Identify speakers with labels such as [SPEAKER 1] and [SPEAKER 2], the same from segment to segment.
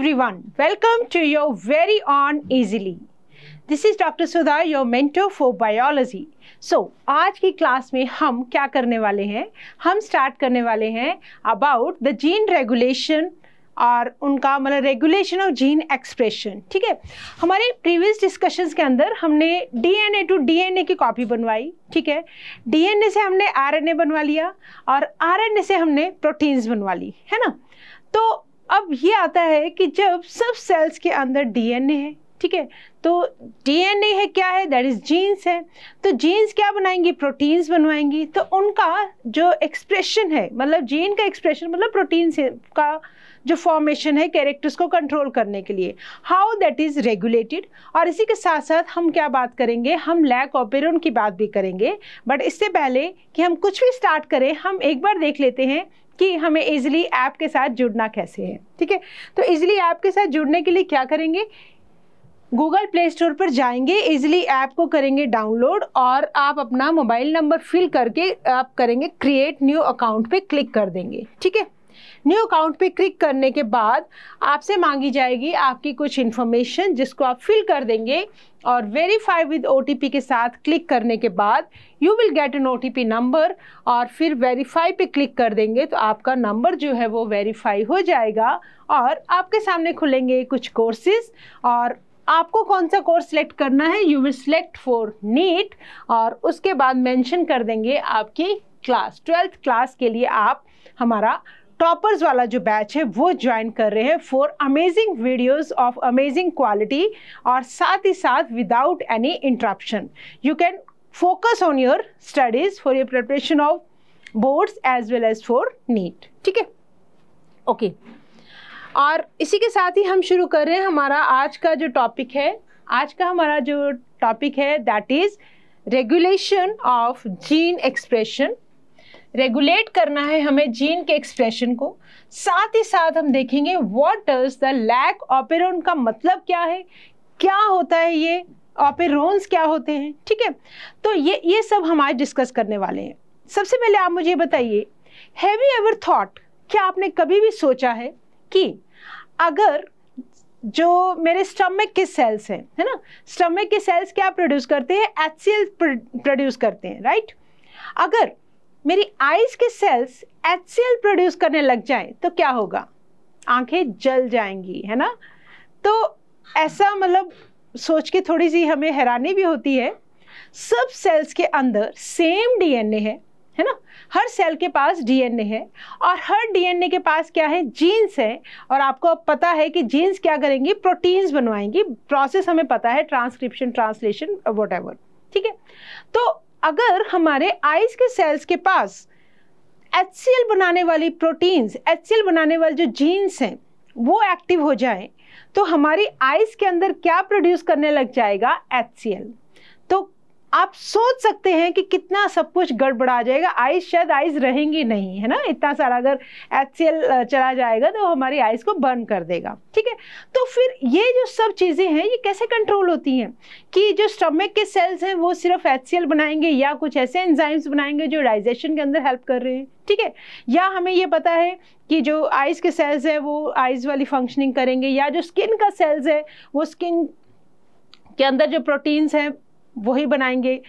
[SPEAKER 1] everyone. Welcome to your very own Easily. This is doctor Sudha your mentor for biology so आज की class में हम क्या करने वाले हैं हम स्टार्ट करने वाले हैं अबाउट द जीन रेगुलेशन और उनका मतलब रेगुलेशन ऑफ जीन एक्सप्रेशन ठीक है हमारे प्रीवियस डिस्कशंस के अंदर हमने डीएनए टू डीएनए की कॉपी बनवाई ठीक है डीएनए से हमने आरएनए बनवा लिया और आरएनए से हमने प्रोटीन्स बनवा ली है ना तो अब ये आता है कि जब सब सेल्स के अंदर डीएनए है ठीक है तो डीएनए है क्या है दैट इज़ जीन्स है तो जीन्स क्या बनाएंगी प्रोटीन्स बनवाएंगी तो उनका जो एक्सप्रेशन है मतलब जीन का एक्सप्रेशन मतलब प्रोटीन्स का जो फॉर्मेशन है कैरेक्टर्स को कंट्रोल करने के लिए हाउ दैट इज़ रेगुलेटेड और इसी के साथ साथ हम क्या बात करेंगे हम लैक ऑपेरन की बात भी करेंगे बट इससे पहले कि हम कुछ भी स्टार्ट करें हम एक बार देख लेते हैं कि हमें इजिली ऐप के साथ जुड़ना कैसे है ठीक है तो इजिली ऐप के साथ जुड़ने के लिए क्या करेंगे गूगल प्ले स्टोर पर जाएंगे इजिली ऐप को करेंगे डाउनलोड और आप अपना मोबाइल नंबर फिल करके आप करेंगे क्रिएट न्यू अकाउंट पे क्लिक कर देंगे ठीक है न्यू अकाउंट पे क्लिक करने के बाद आपसे मांगी जाएगी आपकी कुछ इन्फॉर्मेशन जिसको आप फिल कर देंगे और वेरीफाई विद ओ के साथ क्लिक करने के बाद you will get an O number और फिर वेरीफाई पे क्लिक कर देंगे तो आपका नंबर जो है वो वेरीफाई हो जाएगा और आपके सामने खुलेंगे कुछ कोर्सेज और आपको कौन सा कोर्स सेलेक्ट करना है you will select for NEET और उसके बाद मेंशन कर देंगे आपकी क्लास ट्वेल्थ क्लास के लिए आप हमारा टॉपर्स वाला जो बैच है वो ज्वाइन कर रहे हैं for amazing videos of amazing quality और साथ ही साथ without any interruption you can focus on your studies for your preparation of boards as well as for NEET ठीक है ओके और इसी के साथ ही हम शुरू कर रहे हैं हमारा आज का जो टॉपिक है आज का हमारा जो टॉपिक है that is regulation of gene expression regulate करना है हमें जीन के एक्सप्रेशन को साथ ही साथ हम देखेंगे what does the lac operon का मतलब क्या है क्या होता है ये ऑपेरोन्स क्या होते हैं ठीक है तो ये ये सब हम आज डिस्कस करने वाले हैं सबसे पहले आप मुझे बताइए हैव यू एवर थॉट क्या आपने कभी भी सोचा है कि अगर जो मेरे स्टमक के सेल्स हैं है ना स्टमक के सेल्स क्या प्रोड्यूस करते हैं एच प्रोड्यूस करते हैं राइट अगर मेरी आईज के सेल्स एच प्रोड्यूस करने लग जाएं तो क्या होगा आंखें जल जाएंगी है ना तो ऐसा मतलब सोच के थोड़ी सी हमें हैरानी भी होती है सब सेल्स के अंदर सेम डीएनए है है ना हर सेल के पास डीएनए है और हर डीएनए के पास क्या है जीन्स है और आपको अब पता है कि जीन्स क्या करेंगी प्रोटीन्स बनवाएंगी प्रोसेस हमें पता है ट्रांसक्रिप्शन ट्रांसलेशन वट ठीक है तो अगर हमारे आइज के सेल्स के पास एच बनाने वाली प्रोटीन्स एच बनाने वाले जो जीन्स हैं वो एक्टिव हो जाए तो हमारी आइज़ के अंदर क्या प्रोड्यूस करने लग जाएगा एच आप सोच सकते हैं कि कितना सब कुछ गड़बड़ा जाएगा आइस शायद आइस रहेंगी नहीं है ना इतना सारा अगर एच चला जाएगा तो हमारी आइस को बर्न कर देगा ठीक है तो फिर ये जो सब चीज़ें हैं ये कैसे कंट्रोल होती हैं कि जो स्टमक के सेल्स हैं वो सिर्फ एच बनाएंगे या कुछ ऐसे एंजाइम्स बनाएंगे जो डाइजेशन के अंदर हेल्प कर रहे हैं ठीक है या हमें ये पता है कि जो आइस के सेल्स हैं वो आइस वाली फंक्शनिंग करेंगे या जो स्किन का सेल्स है वो स्किन के अंदर जो प्रोटीन्स हैं वही बनाएंगे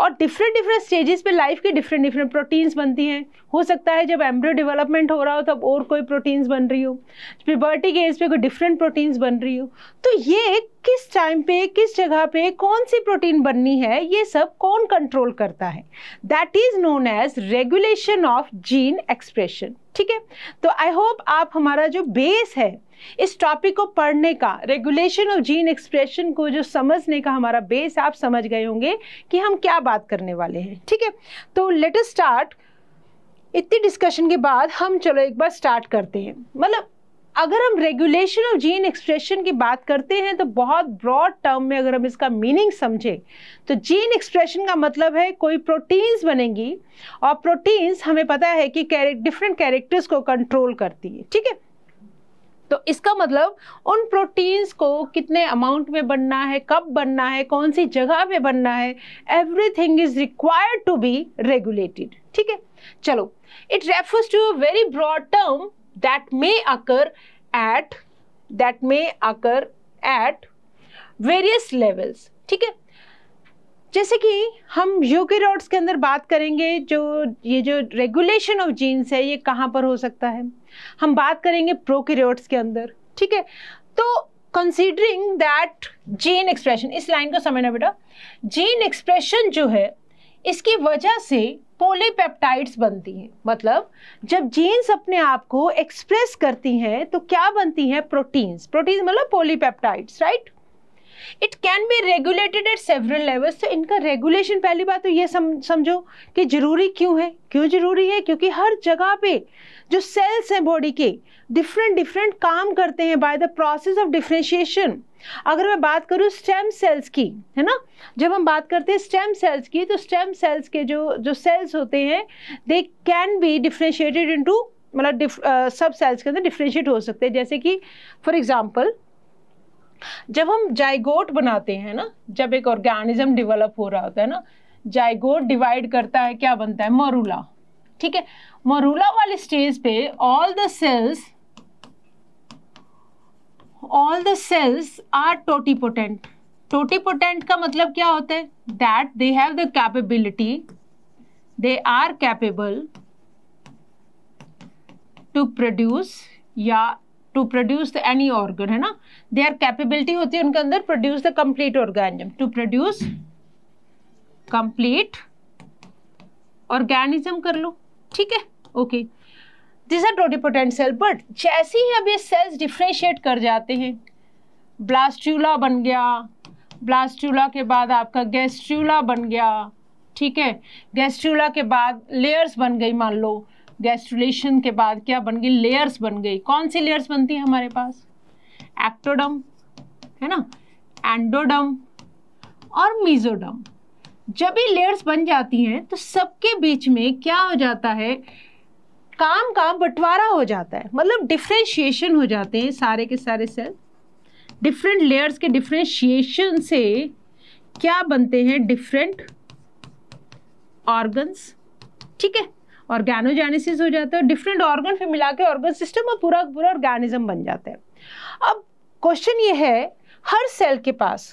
[SPEAKER 1] और डिफरेंट डिफरेंट स्टेजेस पे लाइफ के डिफरेंट डिफरेंट प्रोटीन्स बनती हैं हो सकता है जब एम्ब्रियो डेवलपमेंट हो रहा हो तब और कोई प्रोटीन्स बन रही हो प्यबर्टी के एज पे कोई डिफरेंट प्रोटीन्स बन रही हो तो ये एक किस टाइम पे किस जगह पे कौन सी प्रोटीन बननी है ये सब कौन कंट्रोल करता है that is known as regulation of gene expression ठीक है तो आई होप आप हमारा जो बेस है इस टॉपिक को पढ़ने का रेगुलेशन ऑफ जीन एक्सप्रेशन को जो समझने का हमारा बेस आप समझ गए होंगे कि हम क्या बात करने वाले हैं ठीक है तो लेटेस्ट स्टार्ट इतनी डिस्कशन के बाद हम चलो एक बार स्टार्ट करते हैं मतलब अगर हम रेगुलेशन ऑफ जीन एक्सप्रेशन की बात करते हैं तो बहुत ब्रॉड टर्म में अगर हम इसका मीनिंग समझें तो जीन एक्सप्रेशन का मतलब है कोई प्रोटीन्स बनेंगी और प्रोटीन्स हमें पता है कि डिफरेंट कैरेक्टर्स को कंट्रोल करती है ठीक है तो इसका मतलब उन प्रोटीन्स को कितने अमाउंट में बनना है कब बनना है कौन सी जगह पे बनना है everything is required to be regulated ठीक है चलो it refers to a very broad term that may occur at that may occur at various levels ठीक है जैसे कि हम यूकेरोड्स के अंदर बात करेंगे जो ये जो रेगुलेशन ऑफ जीन्स है ये कहाँ पर हो सकता है हम बात करेंगे प्रोकेरियोट्स के अंदर ठीक है तो कंसीडरिंग दैट जीन एक्सप्रेशन इस लाइन को समझना बेटा जीन एक्सप्रेशन जो है इसकी वजह से पोलीपेप्टाइड्स बनती हैं मतलब जब जीन्स अपने आप को एक्सप्रेस करती हैं तो क्या बनती हैं प्रोटीन्स प्रोटीन्स मतलब polypeptides right it can be regulated at several levels तो इनका रेगुलेशन पहली बात तो ये सम, समझो कि ज़रूरी क्यों है क्यों ज़रूरी है क्योंकि हर जगह पे जो सेल्स हैं बॉडी के डिफरेंट डिफरेंट काम करते हैं by the process of differentiation अगर मैं बात करूँ स्टेम सेल्स की है ना जब हम बात करते हैं स्टेम सेल्स की तो स्टेम सेल्स के जो जो सेल्स होते हैं they can be differentiated into मतलब सब सेल्स के अंदर डिफ्रेंशिएट हो सकते हैं जैसे कि फॉर एग्जांपल जब हम जाइगोट बनाते हैं ना जब एक ऑर्गेनिज्म डेवलप हो रहा होता है ना जाइगोट डिवाइड करता है क्या बनता है मरूला ठीक है मरूला वाले स्टेज पे all the cells all the cells are totipotent totipotent का मतलब क्या होता है that they have the capability they are capable to produce या to produce the any organ है ना दे आर कैपेबिलिटी होती है उनके अंदर produce the complete organism to produce complete organism कर लो ठीक है okay this are totipotent cell but जैसे ही अब ये सेल्स डिफ्रेंशिएट कर जाते हैं ब्लास्ट्यूला बन गया ब्लास्ट्यूला के बाद आपका गैस्ट्यूला बन गया ठीक है गैस्ट्यूला के बाद लेयर्स बन गई मान लो गैस्ट्रुलेशन के बाद क्या बन गई लेयर्स बन गई कौन सी लेयर्स बनती है हमारे पास एक्टोडम है ना एंडोडम और मीजोडम जब ये लेयर्स बन जाती हैं तो सबके बीच में क्या हो जाता है काम का बंटवारा हो जाता है मतलब डिफ्रेंशिएशन हो जाते हैं सारे के सारे सेल डिफरेंट लेयर्स के डिफ्रेंशिएशन से क्या बनते हैं डिफरेंट ऑर्गन्स ठीक है ऑर्गेनोजेनेसिस हो जाता है डिफरेंट ऑर्गन फिर मिला के ऑर्गन सिस्टम और पूरा पूरा ऑर्गेनिज्म बन जाता है अब क्वेश्चन ये है हर सेल के पास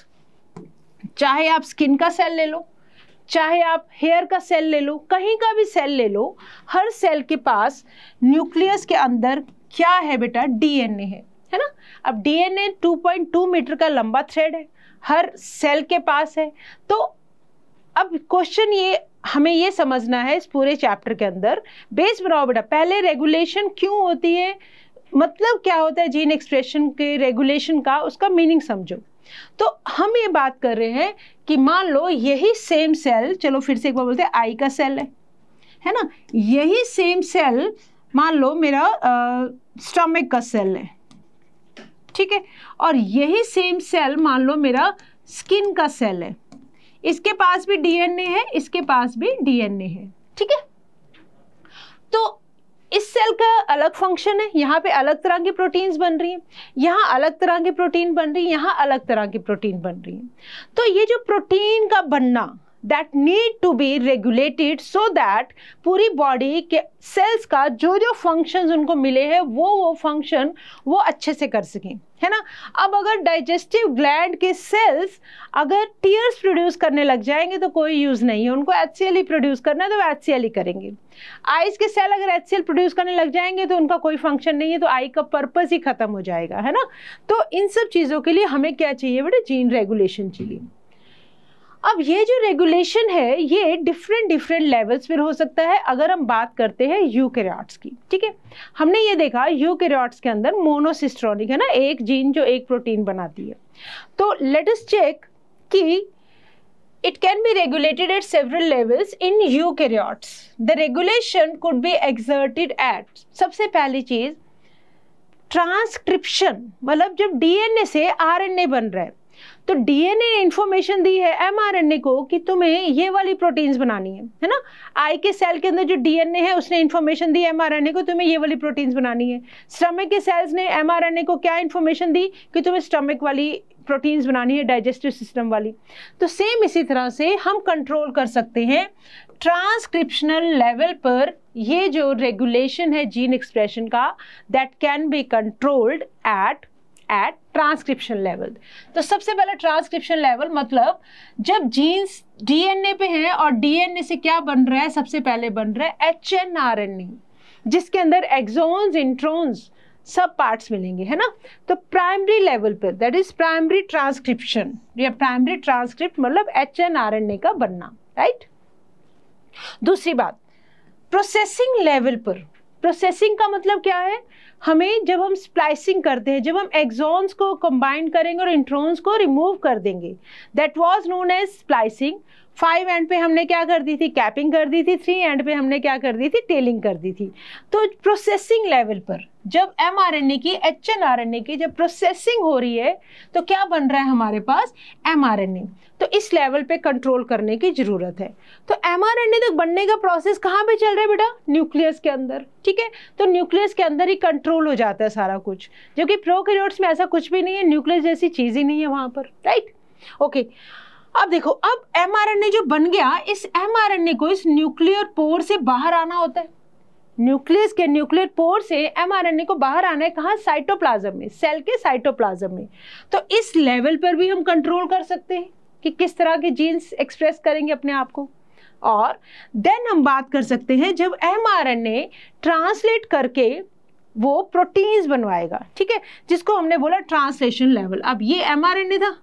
[SPEAKER 1] चाहे आप स्किन का सेल ले लो चाहे आप हेयर का सेल ले लो कहीं का भी सेल ले लो हर सेल के पास न्यूक्लियस के अंदर क्या है बेटा डीएनए है है ना अब डीएनए 2.2 मीटर का लंबा थ्रेड है हर सेल के पास है तो अब क्वेश्चन ये हमें ये समझना है इस पूरे चैप्टर के अंदर बेस बनाओ पहले रेगुलेशन क्यों होती है मतलब क्या होता है जीन एक्सप्रेशन के रेगुलेशन का उसका मीनिंग समझो तो हम ये बात कर रहे हैं कि मान लो यही सेम सेल चलो फिर से एक बार बोलते हैं आई का सेल है है ना यही सेम सेल मान लो मेरा स्टमक का सेल है ठीक है और यही सेम सेल मान लो मेरा स्किन का सेल है इसके पास भी डीएनए है इसके पास भी डीएनए है ठीक है तो इस सेल का अलग फंक्शन है यहाँ पे अलग तरह की प्रोटीन्स बन रही हैं यहाँ अलग तरह की प्रोटीन बन रही है यहाँ अलग तरह की प्रोटीन बन रही है तो ये जो प्रोटीन का बनना that need to be regulated so that पूरी बॉडी के सेल्स का जो जो फंक्शन उनको मिले हैं वो वो फंक्शन वो अच्छे से कर सकें है ना अब अगर डाइजेस्टिव ग्लैंड के सेल्स अगर टीयर्स प्रोड्यूस करने लग जाएंगे तो कोई यूज़ नहीं है उनको एच ही प्रोड्यूस करना है तो वो एच ही करेंगे आइज के सेल अगर एच प्रोड्यूस करने लग जाएंगे तो उनका कोई फंक्शन नहीं है तो आई का पर्पज़ ही ख़त्म हो जाएगा है ना तो इन सब चीज़ों के लिए हमें क्या चाहिए बेटे जीन रेगुलेशन चाहिए अब ये जो रेगुलेशन है ये डिफरेंट डिफरेंट लेवल्स पर हो सकता है अगर हम बात करते हैं यू की ठीक है हमने ये देखा यू के अंदर मोनोसिस्ट्रॉनिक है ना एक जीन जो एक प्रोटीन बनाती है तो लेट अस चेक कि it can be regulated at several levels in eukaryotes the regulation could be exerted at सबसे पहली चीज ट्रांसक्रिप्शन मतलब जब डीएनए से आरएनए बन रहा है तो डीएनए ने इन्फॉर्मेशन दी है एमआरएनए को कि तुम्हें ये वाली प्रोटीन्स बनानी है है ना आई के सेल के अंदर जो डीएनए है उसने इन्फॉर्मेशन दी एमआरएनए को तुम्हें ये वाली प्रोटीन्स बनानी है स्टमक के सेल्स ने एमआरएनए को क्या इन्फॉर्मेशन दी कि तुम्हें स्टमक वाली प्रोटीन्स बनानी है डाइजेस्टिव सिस्टम वाली तो सेम इसी तरह से हम कंट्रोल कर सकते हैं ट्रांसक्रिप्शनल लेवल पर ये जो रेगुलेशन है जीन एक्सप्रेशन का that can be controlled at at transcription level तो सबसे पहले ट्रांसक्रिप्शन लेवल मतलब जब जीन्स डीएनए पे हैं और डीएनए से क्या बन रहा है सबसे पहले बन रहा है H N R N A जिसके अंदर एक्सोन्स इंट्रोन्स सब पार्ट्स मिलेंगे है ना तो प्राइमरी लेवल पर दैट इज प्राइमरी ट्रांसक्रिप्शन या प्राइमरी ट्रांसक्रिप्ट मतलब H N R N A का बनना राइट दूसरी बात प्रोसेसिंग लेवल पर प्रोसेसिंग का मतलब क्या है हमें जब हम स्प्लाइसिंग करते हैं जब हम एक्सॉन्स को कंबाइन करेंगे और इंट्रॉन्स को रिमूव कर देंगे that was known as splicing five end पे हमने क्या कर दी थी कैपिंग कर दी थी थ्री एंड पे हमने क्या कर दी थी टेलिंग कर दी थी तो प्रोसेसिंग लेवल पर जब एम आर एन ए की H N R N A की जब प्रोसेसिंग हो रही है तो क्या बन रहा है हमारे पास एम आर एन ए तो इस लेवल पे कंट्रोल करने की ज़रूरत है तो एम आर एन ए तक बनने का प्रोसेस कहाँ पे चल रहा है बेटा न्यूक्लियस के अंदर ठीक है तो न्यूक्लियस के अंदर ही कंट्रोल हो जाता है सारा कुछ जबकि प्रोकैरियोट्स में ऐसा कुछ भी नहीं है न्यूक्लियस जैसी चीज़ ही नहीं है वहाँ पर राइट ओके okay. अब देखो अब ए जो बन गया इस ए को इस न्यूक्लियर पोर से बाहर आना होता है न्यूक्लियस के न्यूक्लियर पोर से ए को बाहर आना है कहाँ साइटोप्लाज्म में सेल के साइटोप्लाज्म में तो इस लेवल पर भी हम कंट्रोल कर सकते हैं कि किस तरह के जीन्स एक्सप्रेस करेंगे अपने आप को और देन हम बात कर सकते हैं जब ए ट्रांसलेट करके वो प्रोटीन्स बनवाएगा ठीक है जिसको हमने बोला ट्रांसलेशन लेवल अब ये ए था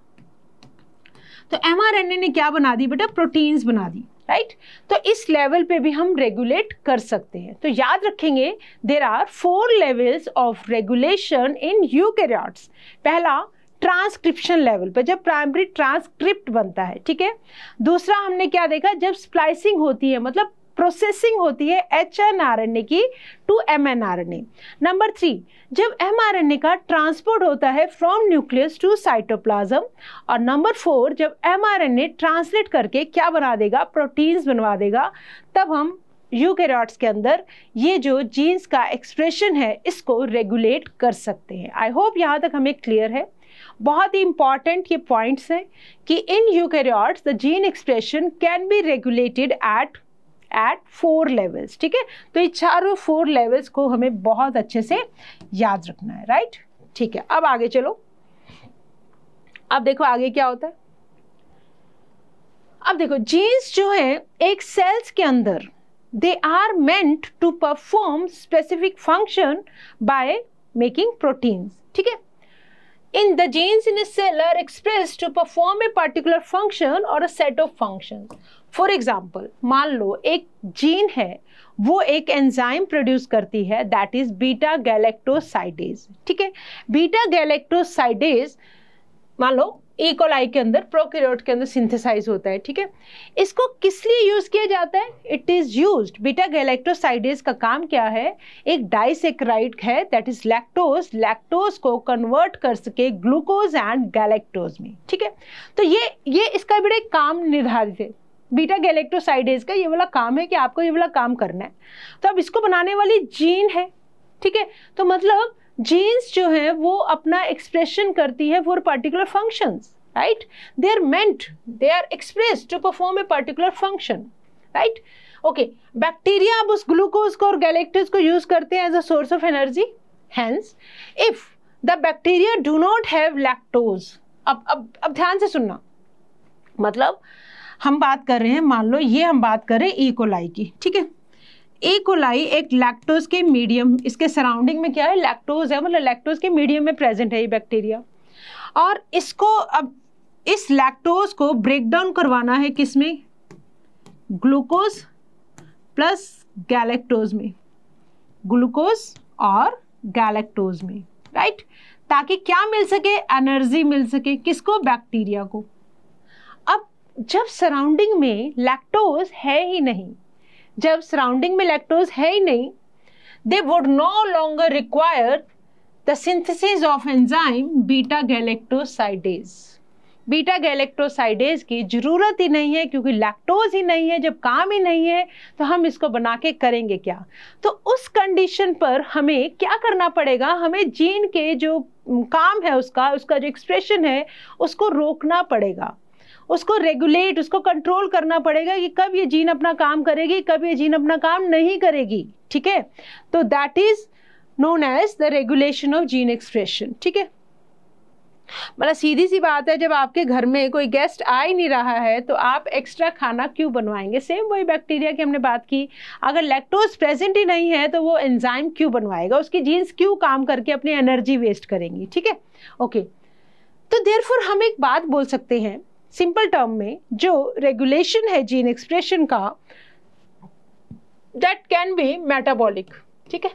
[SPEAKER 1] तो ए ने क्या बना दी बेटा प्रोटीन्स बना दी राइट right? तो इस लेवल पे भी हम रेगुलेट कर सकते हैं तो याद रखेंगे there are four levels of regulation in you पहला ट्रांसक्रिप्शन लेवल पर जब प्राइमरी ट्रांसक्रिप्ट बनता है ठीक है दूसरा हमने क्या देखा जब स्प्लाइसिंग होती है मतलब प्रोसेसिंग होती है H N R N A की to M N R N A number three जब एम आर एन ए का ट्रांसपोर्ट होता है फ्रॉम न्यूक्लियस टू साइटोप्लाज्म और नंबर फोर जब M R N A translate करके क्या बना देगा प्रोटीन्स बनवा देगा तब हम यूकेरॉट्स के अंदर ये जो जीन्स का एक्सप्रेशन है इसको रेगुलेट कर सकते हैं आई होप यहाँ तक हमें क्लियर है बहुत ही इंपॉर्टेंट ये पॉइंट्स हैं कि in eukaryotes the gene expression can be regulated at at four levels ठीक है तो ये चारों फोर लेवल्स को हमें बहुत अच्छे से याद रखना है राइट ठीक है अब आगे चलो अब देखो आगे क्या होता है अब देखो जीन्स जो है एक सेल्स के अंदर they are meant to perform specific function by making proteins ठीक है in the genes in cell cell are expressed to perform a particular function or a set of for example मान लो एक जीन है वो एक एंजाइम प्रोड्यूस करती है दैट इज बीटा गैलेक्टोसाइडेज ठीक है बीटा गैलेक्टोसाइडेज मान लो इकोलाई e. के अंदर प्रोक्योट के अंदर सिंथेसाइज होता है ठीक है इसको किस लिए यूज़ किया जाता है it is use beta galactosidase का काम क्या है एक डाइसेक्राइड है दैट इज लैक्टोज लैक्टोज को कन्वर्ट कर सके ग्लूकोज एंड गैलेक्टोज में ठीक है तो ये ये इसका बड़े काम निर्धारित है बीटा गैलेक्टोसाइडेज का ये वाला काम है कि आपको ये वाला काम करना है तो अब इसको बनाने वाली जीन है ठीक है तो मतलब जीन्स जो है वो अपना एक्सप्रेशन करती है for particular functions right they are meant they are express to perform a particular function right okay bacteria अब उस ग्लूकोज को और गैलेक्टोज को यूज करते हैं as a source of energy hence if the bacteria do not have lactose अब अब अब ध्यान से सुनना मतलब हम बात कर रहे हैं मान लो ये हम बात कर रहे हैं ईकोलाई e. की ठीक है ईकोलाई e. एक लैक्टोज के मीडियम इसके सराउंडिंग में क्या है लैक्टोज है मतलब लैक्टोज के मीडियम में प्रेजेंट है ये बैक्टीरिया और इसको अब इस लैक्टोज को ब्रेक डाउन करवाना है किस में ग्लूकोज प्लस गैलेक्टोज में ग्लूकोज और गैलेक्टोज में राइट ताकि क्या मिल सके एनर्जी मिल सके किसको बैक्टीरिया को जब सराउंडिंग में लैक्टोज है ही नहीं जब सराउंडिंग में लैक्टोज है ही नहीं they would no longer require the synthesis of enzyme beta galactosidase beta galactosidase की ज़रूरत ही नहीं है क्योंकि लैक्टोज ही नहीं है जब काम ही नहीं है तो हम इसको बना के करेंगे क्या तो उस कंडीशन पर हमें क्या करना पड़ेगा हमें जीन के जो काम है उसका उसका जो एक्सप्रेशन है उसको रोकना पड़ेगा उसको रेगुलेट उसको कंट्रोल करना पड़ेगा कि कब ये जीन अपना काम करेगी कब ये जीन अपना काम नहीं करेगी ठीक है तो that is known as the regulation of gene expression ठीक है मतलब सीधी सी बात है जब आपके घर में कोई गेस्ट आ ही नहीं रहा है तो आप एक्स्ट्रा खाना क्यों बनवाएंगे सेम वही बैक्टीरिया की हमने बात की अगर लैक्टोज प्रेजेंट ही नहीं है तो वो एंजाइम क्यों बनवाएगा उसकी जीन्स क्यों काम करके अपनी एनर्जी वेस्ट करेंगी ठीक है ओके तो देर हम एक बात बोल सकते हैं सिंपल टर्म में जो रेगुलेशन है जीन एक्सप्रेशन का दैट कैन बी मेटाबॉलिक ठीक है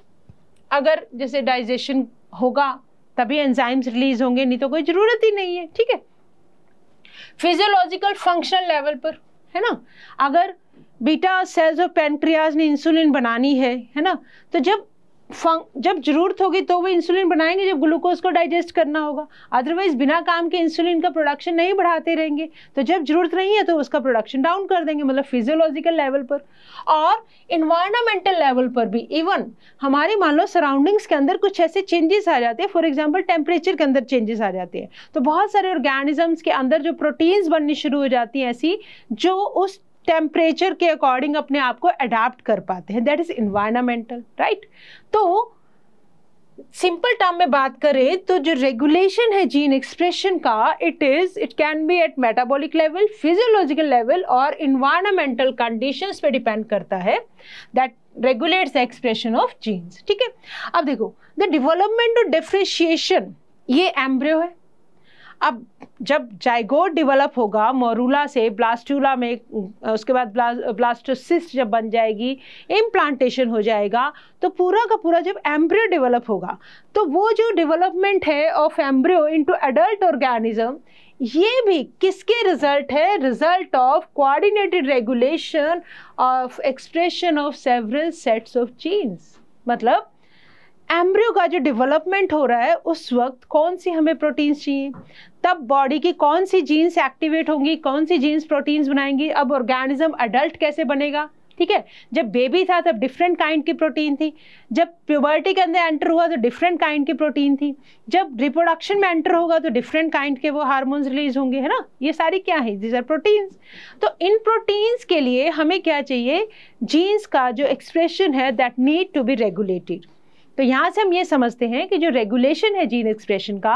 [SPEAKER 1] अगर जैसे डाइजेशन होगा तभी एंजाइम्स रिलीज होंगे नहीं तो कोई ज़रूरत ही नहीं है ठीक है फिजियोलॉजिकल फंक्शनल लेवल पर है ना अगर बीटा सेल्स और पेंट्रियाज ने इंसुलिन बनानी है है ना तो जब जब ज़रूरत होगी तो वो इंसुलिन बनाएंगे जब ग्लूकोज को डाइजेस्ट करना होगा अदरवाइज बिना काम के इंसुलिन का प्रोडक्शन नहीं बढ़ाते रहेंगे तो जब ज़रूरत नहीं है तो उसका प्रोडक्शन डाउन कर देंगे मतलब फिजियोलॉजिकल लेवल पर और इन्वायरमेंटल लेवल पर भी इवन हमारे मान लो सराउंडिंग्स के अंदर कुछ ऐसे चेंजेस आ जाते हैं फॉर एग्जाम्पल टेम्परेचर के अंदर चेंजेस आ जाते हैं तो बहुत सारे ऑर्गेनिजम्स के अंदर जो प्रोटीन्स बननी शुरू हो जाती हैं ऐसी जो उस टेम्परेचर के अकॉर्डिंग अपने आप को अडाप्ट कर पाते हैं दैट इज इन्वायरमेंटल राइट तो सिंपल टर्म में बात करें तो जो रेगुलेशन है जीन एक्सप्रेशन का it is it can be at metabolic level physiological level और इन्वायरमेंटल कंडीशंस पे डिपेंड करता है that regulates expression of genes ठीक है अब देखो द डेवलपमेंट और डिफ्रेशिएशन ये एम्ब्रियो है अब जब जाइगोड डेवलप होगा मोरूला से ब्लास्टूला में उसके बाद ब्लास्टोसिस्ट जब बन जाएगी इम्प्लांटेशन हो जाएगा तो पूरा का पूरा जब एम्ब्रियो डेवलप होगा तो वो जो डेवलपमेंट है of embryo into adult organism ये भी किसके रिजल्ट है result of coordinated regulation of expression of several sets of genes मतलब एम्ब्रियो का जो डेवलपमेंट हो रहा है उस वक्त कौन सी हमें प्रोटीन्स चाहिए तब बॉडी की कौन सी जीन्स एक्टिवेट होंगी कौन सी जीन्स प्रोटीन्स बनाएंगी अब ऑर्गेनिज्म अडल्ट कैसे बनेगा ठीक है जब बेबी था तब डिफरेंट काइंड की प्रोटीन थी जब प्यूबर्टी के अंदर एंटर हुआ तो डिफरेंट काइंड की प्रोटीन थी जब रिप्रोडक्शन में एंटर होगा तो डिफरेंट काइंड के वो हार्मोन्स रिलीज होंगे है ना ये सारी क्या है दीज आर प्रोटीन्स तो इन प्रोटीन्स के लिए हमें क्या चाहिए जीन्स का जो एक्सप्रेशन है that need to be regulated तो यहाँ से हम ये समझते हैं कि जो रेगुलेशन है जीन एक्सप्रेशन का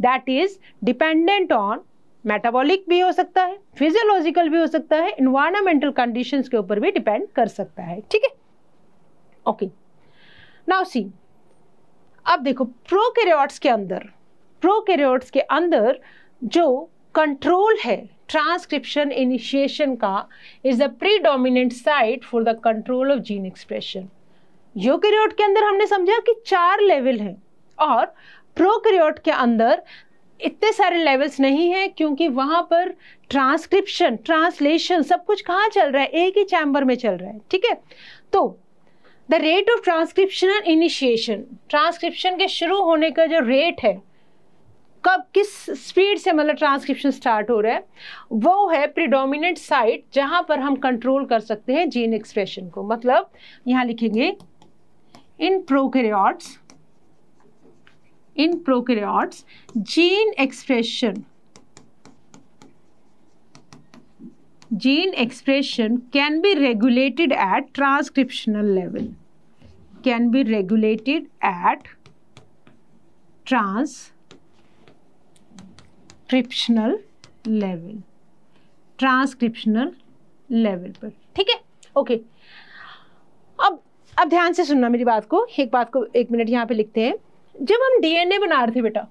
[SPEAKER 1] that is dependent on metabolic भी हो सकता है फिजियोलॉजिकल भी हो सकता है इन्वायरमेंटल कंडीशन के ऊपर भी डिपेंड कर सकता है ठीक है ओके नाउ सी अब देखो प्रोकैरियोट्स के अंदर प्रोकैरियोट्स के अंदर जो कंट्रोल है ट्रांसक्रिप्शन इनिशिएशन का is the predominant site for the control of gene expression eukaryote के अंदर हमने समझा कि चार लेवल हैं और प्रोकैरियोट के अंदर इतने सारे लेवल्स नहीं हैं क्योंकि वहाँ पर ट्रांसक्रिप्शन ट्रांसलेशन सब कुछ कहाँ चल रहा है एक ही चैम्बर में चल रहा है ठीक है तो the rate of transcription and initiation transcription के शुरू होने का जो रेट है कब किस स्पीड से मतलब ट्रांसक्रिप्शन स्टार्ट हो रहा है वो है प्रिडोमिनेंट साइट जहाँ पर हम कंट्रोल कर सकते हैं जीन एक्सप्रेशन को मतलब यहाँ लिखेंगे In prokaryotes, in prokaryotes, gene expression gene expression can be regulated at transcriptional level can be regulated at transcriptional level transcriptional level. पर ठीक है ओके अब ध्यान से सुनना मेरी बात को एक बात को एक मिनट यहाँ पे लिखते हैं जब हम डीएनए बना रहे थे बेटा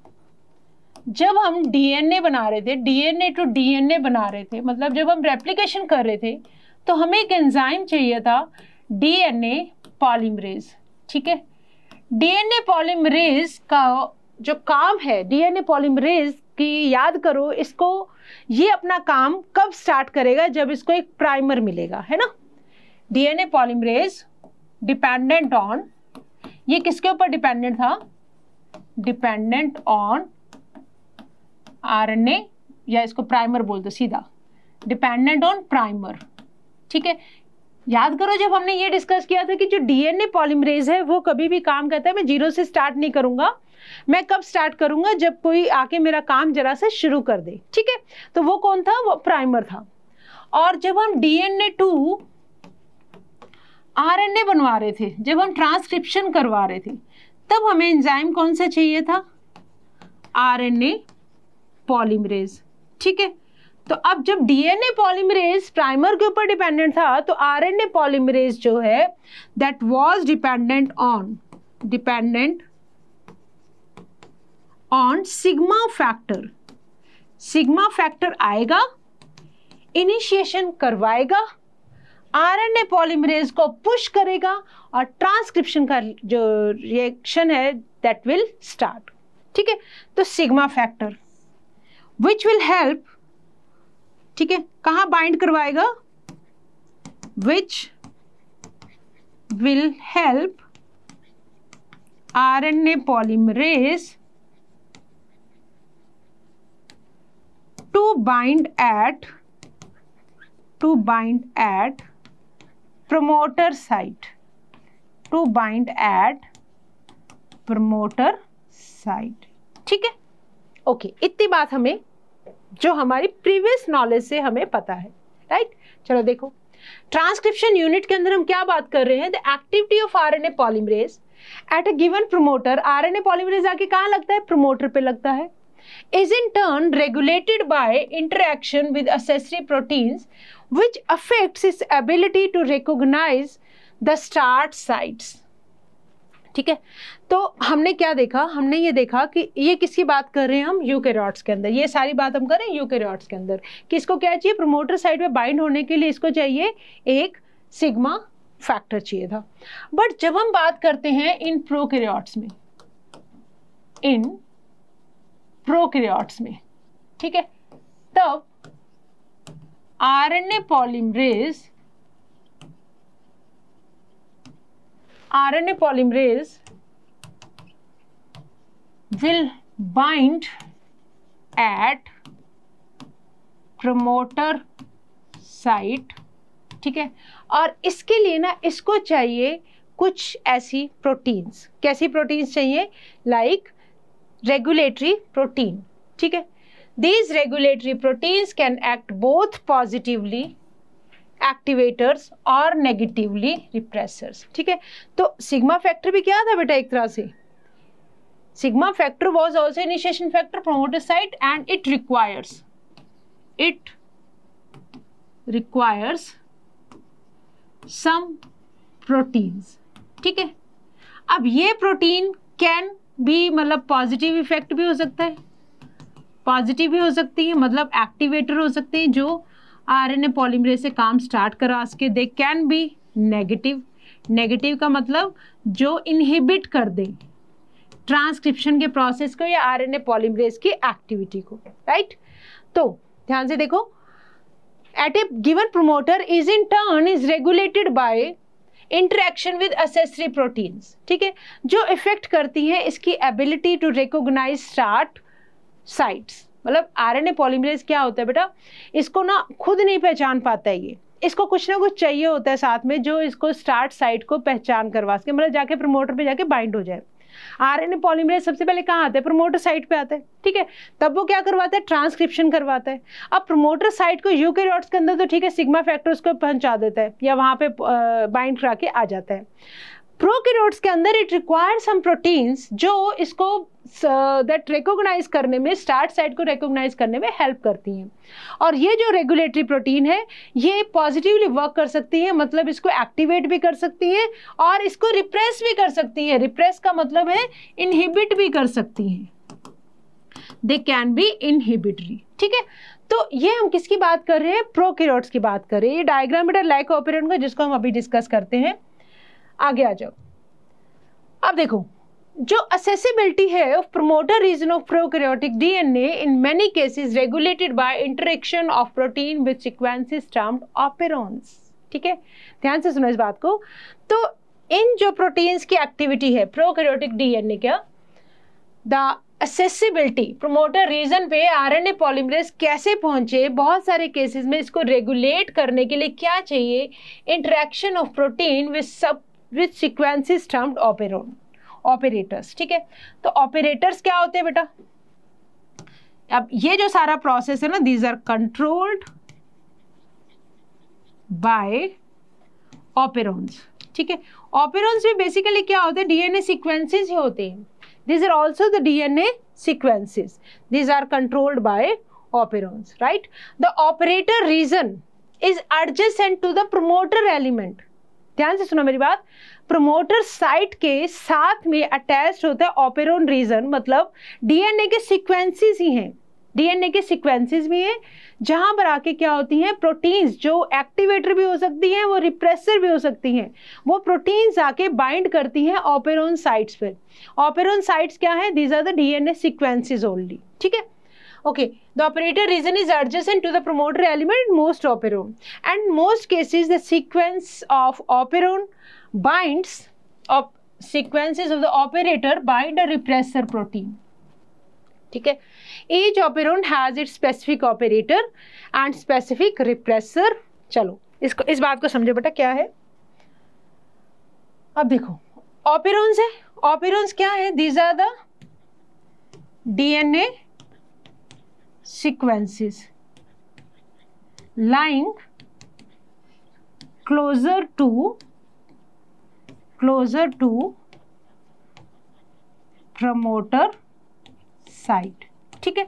[SPEAKER 1] जब हम डीएनए बना रहे थे डीएनए टू डीएनए बना रहे थे मतलब जब हम रेप्लिकेशन कर रहे थे तो हमें एक एंजाइम चाहिए था डीएनए पॉलीमरेज ठीक है डीएनए पॉलीमरेज का जो काम है डीएनए पॉलीमरेज की याद करो इसको ये अपना काम कब स्टार्ट करेगा जब इसको एक प्राइमर मिलेगा है ना डीएनए पॉलीमरेज डिपेंडेंट ऑन ये किसके ऊपर डिपेंडेंट था डिपेंडेंट ऑन आरएनए या इसको प्राइमर बोल दो सीधा डिपेंडेंट ऑन प्राइमर ठीक है याद करो जब हमने ये डिस्कस किया था कि जो डीएनए पॉलीमरेज है वो कभी भी काम करता है मैं जीरो से स्टार्ट नहीं करूंगा मैं कब स्टार्ट करूंगा जब कोई आके मेरा काम जरा से शुरू कर दे ठीक है तो वो कौन था वो प्राइमर था और जब हम डीएनए टू आरएनए बनवा रहे थे जब हम ट्रांसक्रिप्शन करवा रहे थे तब हमें एंजाइम कौन सा चाहिए था आरएनए पॉलीमरेज ठीक है तो अब जब डीएनए पॉलीमरेज प्राइमर के ऊपर डिपेंडेंट था तो आरएनए पॉलीमरेज जो है that was dependent on dependent on sigma factor sigma factor आएगा इनिशिएशन करवाएगा आरएनए पॉलीमरेज को पुश करेगा और ट्रांसक्रिप्शन का जो रिएक्शन है दैट विल स्टार्ट ठीक है तो sigma factor which will help ठीक है कहाँ बाइंड करवाएगा which will help RNA polymerase to bind at to bind at promoter site to bind at promoter site ठीक है ओके okay, इतनी बात हमें जो हमारी प्रीवियस नॉलेज से हमें पता है राइट चलो देखो ट्रांसक्रिप्शन यूनिट के अंदर हम क्या बात कर रहे हैं the activity of R N A polymerase at a given promoter R N A polymerase आके कहाँ लगता है प्रोमोटर पे लगता है is in turn regulated by interaction with accessory proteins which affects its ability to recognize the start sites. ठीक है तो हमने क्या देखा हमने ये देखा कि ये किसकी बात कर रहे हैं हम यू के के अंदर ये सारी बात हम कर रहे हैं यू के के अंदर कि इसको क्या चाहिए प्रोमोटर साइड में बाइंड होने के लिए इसको चाहिए एक सिग्मा फैक्टर चाहिए था बट जब हम बात करते हैं इन प्रोकैरियोट्स में इन प्रोक्रियाट्स में ठीक है तब RNA polymerase RNA polymerase will bind at promoter site ठीक है और इसके लिए ना इसको चाहिए कुछ ऐसी प्रोटीन्स कैसी प्रोटीन्स चाहिए लाइक रेगुलेटरी प्रोटीन ठीक है these regulatory proteins can act both positively activators और नेगेटिवली रिप्रेसर्स ठीक है तो सिग्मा फैक्टर भी क्या था बेटा एक तरह से sigma factor was also initiation factor promoter site and it requires it requires some proteins ठीक है अब ये प्रोटीन कैन भी मतलब पॉजिटिव इफेक्ट भी हो सकता है पॉजिटिव भी हो सकती है मतलब एक्टिवेटर हो सकते हैं जो आर एन ए पॉलीमरेज से काम स्टार्ट करा सके they can be negative negative का मतलब जो इनहिबिट कर दें ट्रांसक्रिप्शन के प्रोसेस को या आर एन ए पॉलीमरेज की एक्टिविटी को राइट तो ध्यान से देखो at a given promoter is in turn is regulated by interaction with accessory proteins ठीक है जो इफेक्ट करती हैं इसकी ability to recognise start sites मतलब आरएनए पॉलीमरेज क्या होता है बेटा इसको ना खुद नहीं पहचान पाता है ये इसको कुछ ना कुछ चाहिए होता है साथ में जो इसको स्टार्ट साइट को पहचान करवा सके मतलब जाके प्रमोटर पे जाके बाइंड हो जाए आरएनए पॉलीमरेज सबसे पहले कहाँ आते हैं प्रोमोटर साइट पे आते हैं ठीक है तब वो क्या करवाता है ट्रांसक्रिप्शन करवाता है अब प्रोमोटर साइट को यू के डॉट्स के अंदर तो ठीक है सिग्मा फैक्टर उसको पहुँचा देता है या वहाँ पर बाइंड करा के आ जाता है प्रोकेरोट्स के अंदर इट रिक्वायर सम प्रोटीन्स जो इसको दैट रिकोगनाइज करने में स्टार्ट साइट को रिकोगनाइज करने में हेल्प करती हैं और ये जो रेगुलेटरी प्रोटीन है ये पॉजिटिवली वर्क कर सकती है मतलब इसको एक्टिवेट भी कर सकती है और इसको रिप्रेस भी कर सकती है रिप्रेस का मतलब है इनहिबिट भी कर सकती हैं दे कैन बी इनहिबिटरी ठीक है तो ये हम किसकी बात कर रहे हैं प्रोकेरोट्स की बात कर रहे हैं ये डायग्राम बेटा लाइक ऑपरेंट का जिसको हम अभी डिस्कस करते हैं आगे आ जाओ अब देखो जो असेसिबिलिटी है of promoter region of prokaryotic DNA in many cases regulated by interaction of protein with sequences term operons ठीक है ध्यान से सुनो इस बात को तो इन जो प्रोटीन्स की एक्टिविटी है प्रोक्रियोटिक डीएनए का द असेसिबिलिटी प्रोमोटर रीजन पे आरएनए पॉलीमरेज कैसे पहुंचे बहुत सारे केसेस में इसको रेगुलेट करने के लिए क्या चाहिए interaction of protein with sub with sequences termed operon operators ठीक है तो ऑपरेटर्स क्या होते हैं बेटा अब ये जो सारा प्रोसेस है ना these are controlled by operons ठीक है ऑपेरोन्स भी बेसिकली क्या होते हैं डीएनए सीक्वेंसेस ही होते हैं these are also the DNA sequences these are controlled by operons right the operator region is adjacent to the promoter element ध्यान से सुनो मेरी बात प्रोमोटर साइट के साथ में अटैच होता है ऑपेरोन रीजन मतलब डीएनए के सीक्वेंसेस ही हैं डीएनए के सीक्वेंसेस भी हैं जहां पर आके क्या होती हैं प्रोटीन्स जो एक्टिवेटर भी हो सकती हैं वो रिप्रेसर भी हो सकती हैं वो प्रोटीन्स आके बाइंड करती हैं ऑपेरोन साइट्स पर ऑपेरोन साइट्स क्या है these are the DNA sequences only ठीक है okay the operator region is adjacent to the promoter element most operon and most cases the sequence of operon binds of sequences of the operator bind a repressor protein ठीक है each operon has its specific operator and specific repressor चलो इसको इस बात को समझो बेटा क्या है अब देखो ऑपेरोन्स है ऑपेरोन्स क्या है these are the DNA sequences lying closer to closer to promoter site ठीक है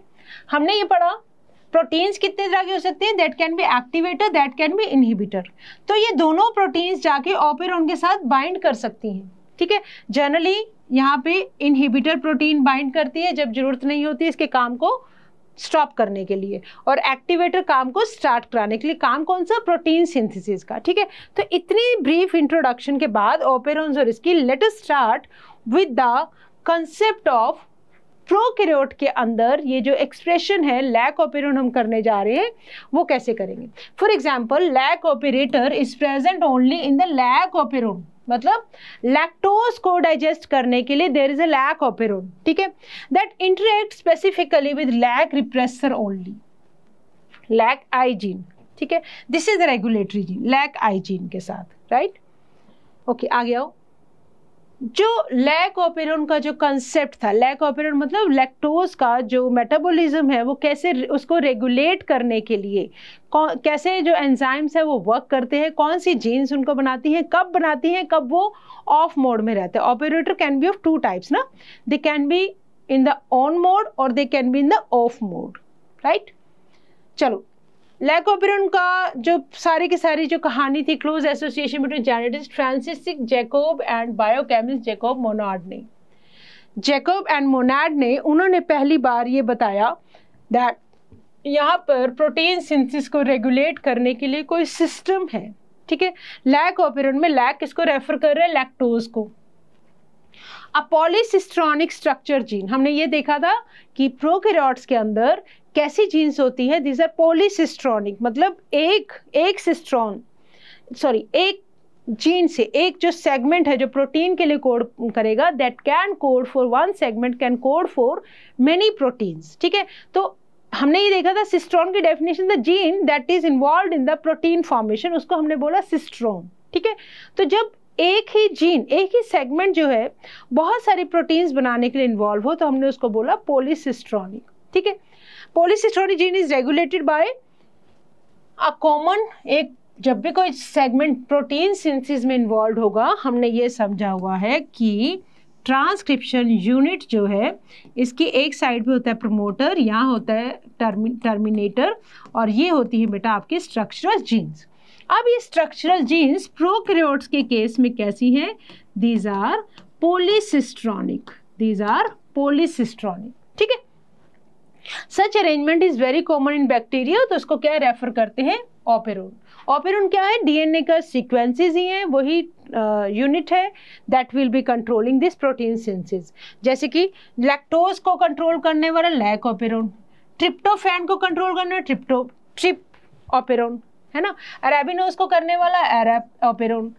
[SPEAKER 1] हमने ये पढ़ा प्रोटीन्स कितने तरह के हो सकते हैं that can be activator that can be inhibitor तो ये दोनों प्रोटीन्स जाके और उनके साथ बाइंड कर सकती हैं ठीक है जनरली यहाँ पे इनहिबिटर प्रोटीन बाइंड करती है जब जरूरत नहीं होती इसके काम को स्टॉप करने के लिए और एक्टिवेटर काम को स्टार्ट कराने के लिए काम कौन सा प्रोटीन सिंथेसिस का ठीक है तो इतनी ब्रीफ इंट्रोडक्शन के बाद ओपेरोन्स और इसकी let start with the concept of prokaryote के अंदर ये जो एक्सप्रेशन है लैक ऑपेरोन हम करने जा रहे हैं वो कैसे करेंगे for example lac operator is present only in the lac operon मतलब लैक्टोज को डाइजेस्ट करने के लिए there is a lac operon ठीक है that interact specifically with lac repressor only lac I gene ठीक है this is regulatory gene lac I gene के साथ राइट right? ओके okay, आ गया हो जो लैक ओपेरन का जो कंसेप्ट था लैक ओपेरन मतलब लैक्टोज का जो मेटाबॉलिज्म है वो कैसे उसको रेगुलेट करने के लिए कैसे जो एंजाइम्स है वो वर्क करते हैं कौन सी जीन्स उनको बनाती हैं कब बनाती हैं कब वो ऑफ मोड में रहते हैं operator can be of two types ना they can be in the on mode और they can be in the off mode right चलो लेकोब्रन का जो सारी की सारी जो कहानी थी close association between geneticist Francois Jacob and biochemist Jacob Monod ने जैकोब एंड मोनार्ड ने उन्होंने पहली बार ये बताया दैट यहाँ पर प्रोटीन सिंथिस को रेगुलेट करने के लिए कोई सिस्टम है ठीक है लैक ओपेरन में लैक किसको रेफर कर रहे हैं लैक्टोज को अब पॉलीसिस्ट्रॉनिक स्ट्रक्चर जीन हमने ये देखा था कि प्रोकैरियोट्स के अंदर कैसी जीन्स होती है दीज आर पोलिसिस्ट्रॉनिक मतलब एक एक सिस्ट्रॉन सॉरी एक जीन से एक जो सेगमेंट है जो प्रोटीन के लिए कोड करेगा that can code for one segment can code for many proteins ठीक है तो हमने ये देखा था सिस्ट्रॉन की definition the gene that is involve in the protein formation उसको हमने बोला सिस्ट्रॉन ठीक है तो जब एक ही जीन एक ही सेगमेंट जो है बहुत सारी प्रोटीन्स बनाने के लिए इन्वॉल्व हो तो हमने उसको बोला पोलिसिस्ट्रॉनिक ठीक है gene is regulated by a common एक जब भी कोई सेगमेंट प्रोटीन सिंथेसिस में इन्वॉल्व होगा हमने ये समझा हुआ है कि ट्रांसक्रिप्शन यूनिट जो है इसकी एक साइड पे होता है प्रमोटर यहाँ होता है टर्मि, टर्मिनेटर और ये होती है बेटा आपकी स्ट्रक्चरल जीन्स अब ये स्ट्रक्चरल जीन्स प्रोक्रियोट्स के केस में कैसी हैं these are polycistronic these are polycistronic ठीक है such arrangement is very common in bacteria तो इसको क्या रेफर करते हैं ऑपेरोन ऑपेरोन क्या है डीएनए का सीक्वेंसेस ही हैं वही यूनिट है that will be controlling this protein synthesis जैसे कि लैक्टोज को कंट्रोल करने वाला लैक ऑपेरोन ट्रिप्टोफैन को कंट्रोल करने वाला ट्रिप्टो ट्रिप ऑपेरोन है ना अरेबिनोज को करने वाला एरेप ऑपेरोन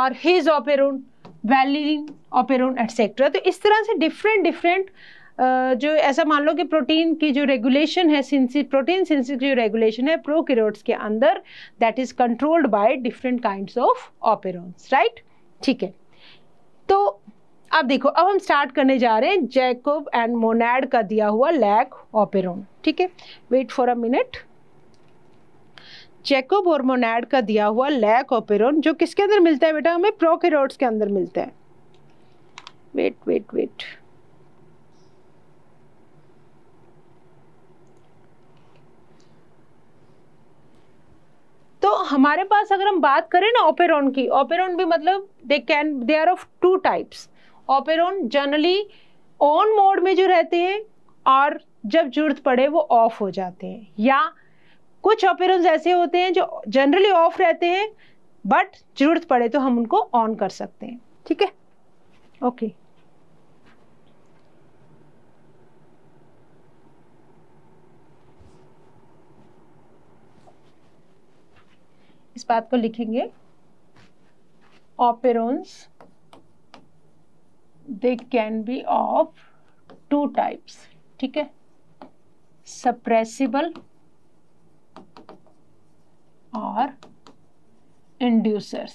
[SPEAKER 1] और his operon valine operon et cetera तो इस तरह से डिफरेंट डिफरेंट जो ऐसा मान लो कि प्रोटीन की जो रेगुलेशन है प्रोटीन सिंसिस की जो रेगुलेशन है प्रोकेरोट्स के अंदर that is controlled by different kinds of operons right ठीक है तो अब देखो अब हम स्टार्ट करने जा रहे हैं जैकोब एंड मोनैड का दिया हुआ लैग ऑपेरॉन ठीक है wait for a minute Jacob और मोनैड का दिया हुआ लैक ऑपेरॉन जो किसके अंदर मिलता है बेटा हमें प्रोकेरोट्स के अंदर मिलता है वेट वेट वेट हमारे पास अगर हम बात करें ना ओपेरॉन की ओपेरॉन भी मतलब they can they are of two types operon generally on mode में जो रहते हैं और जब जरूरत पड़े वो ऑफ हो जाते हैं या कुछ ऑपेरॉन्स ऐसे होते हैं जो जनरली ऑफ रहते हैं बट जरूरत पड़े तो हम उनको ऑन कर सकते हैं ठीक है ओके इस बात को लिखेंगे operons they can be of two types ठीक है सप्रेसिबल और इंड्यूसर्स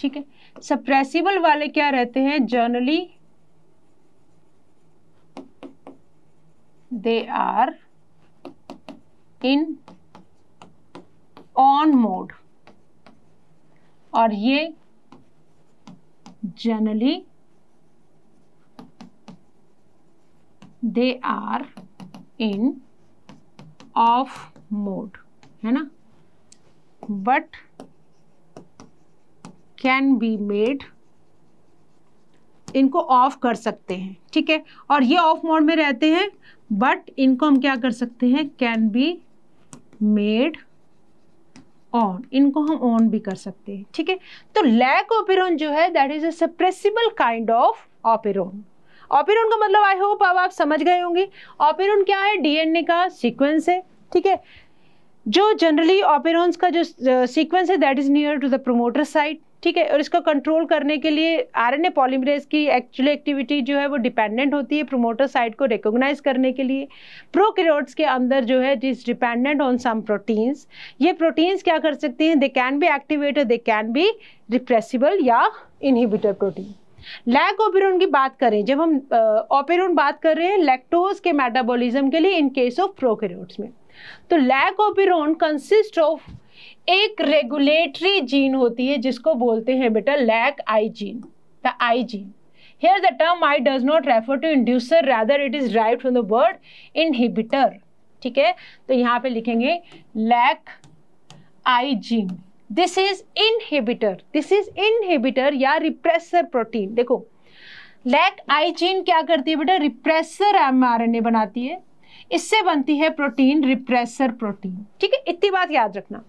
[SPEAKER 1] ठीक है सप्रेसिबल वाले क्या रहते हैं generally they are in on mode और ये generally they are in off mode है ना बट कैन बी मेड इनको ऑफ कर सकते हैं ठीक है और ये ऑफ मोड में रहते हैं बट इनको हम क्या कर सकते हैं कैन बी मेड ऑन इनको हम ऑन भी कर सकते हैं ठीक है तो लैक ओपेरोन जो है that is a suppressible kind of operon operon का मतलब आई होप अब आप समझ गए होंगे ऑपेरोन क्या है डीएनए का सीक्वेंस है ठीक है जो जनरली ऑपेरोन्स का जो सीक्वेंस uh, है that is near to the promoter site ठीक है और इसको कंट्रोल करने के लिए आरएनए पॉलीमरेज की एक्चुअल एक्टिविटी जो है वो डिपेंडेंट होती है प्रोमोटर साइट को रिकोगनाइज करने के लिए प्रोक्रियोट्स के अंदर जो है is dependent on some proteins ये प्रोटीन्स क्या कर सकती हैं they can be activated they can be repressible या इनहिबिटर प्रोटीन लैक ओपेरोन की बात करें जब हम ओपेरोन बात कर रहे हैं लैक्टोज के मेटाबॉलिज्म के लिए इन केस ऑफ प्रोक्रियोट्स में तो लैक ओपेरोन कंसिस्ट ऑफ एक रेगुलेटरी जीन होती है जिसको बोलते हैं बेटा lac I gene the I gene here the term I does not refer to inducer rather it is right from the word inhibitor ठीक है तो यहाँ पे लिखेंगे lac I gene this is inhibitor this is inhibitor या repressor protein देखो lac I gene क्या करती है बेटा रिप्रेसर एम आर एन ए बनाती है इससे बनती है प्रोटीन रिप्रेसर प्रोटीन ठीक है इतनी बात याद रखना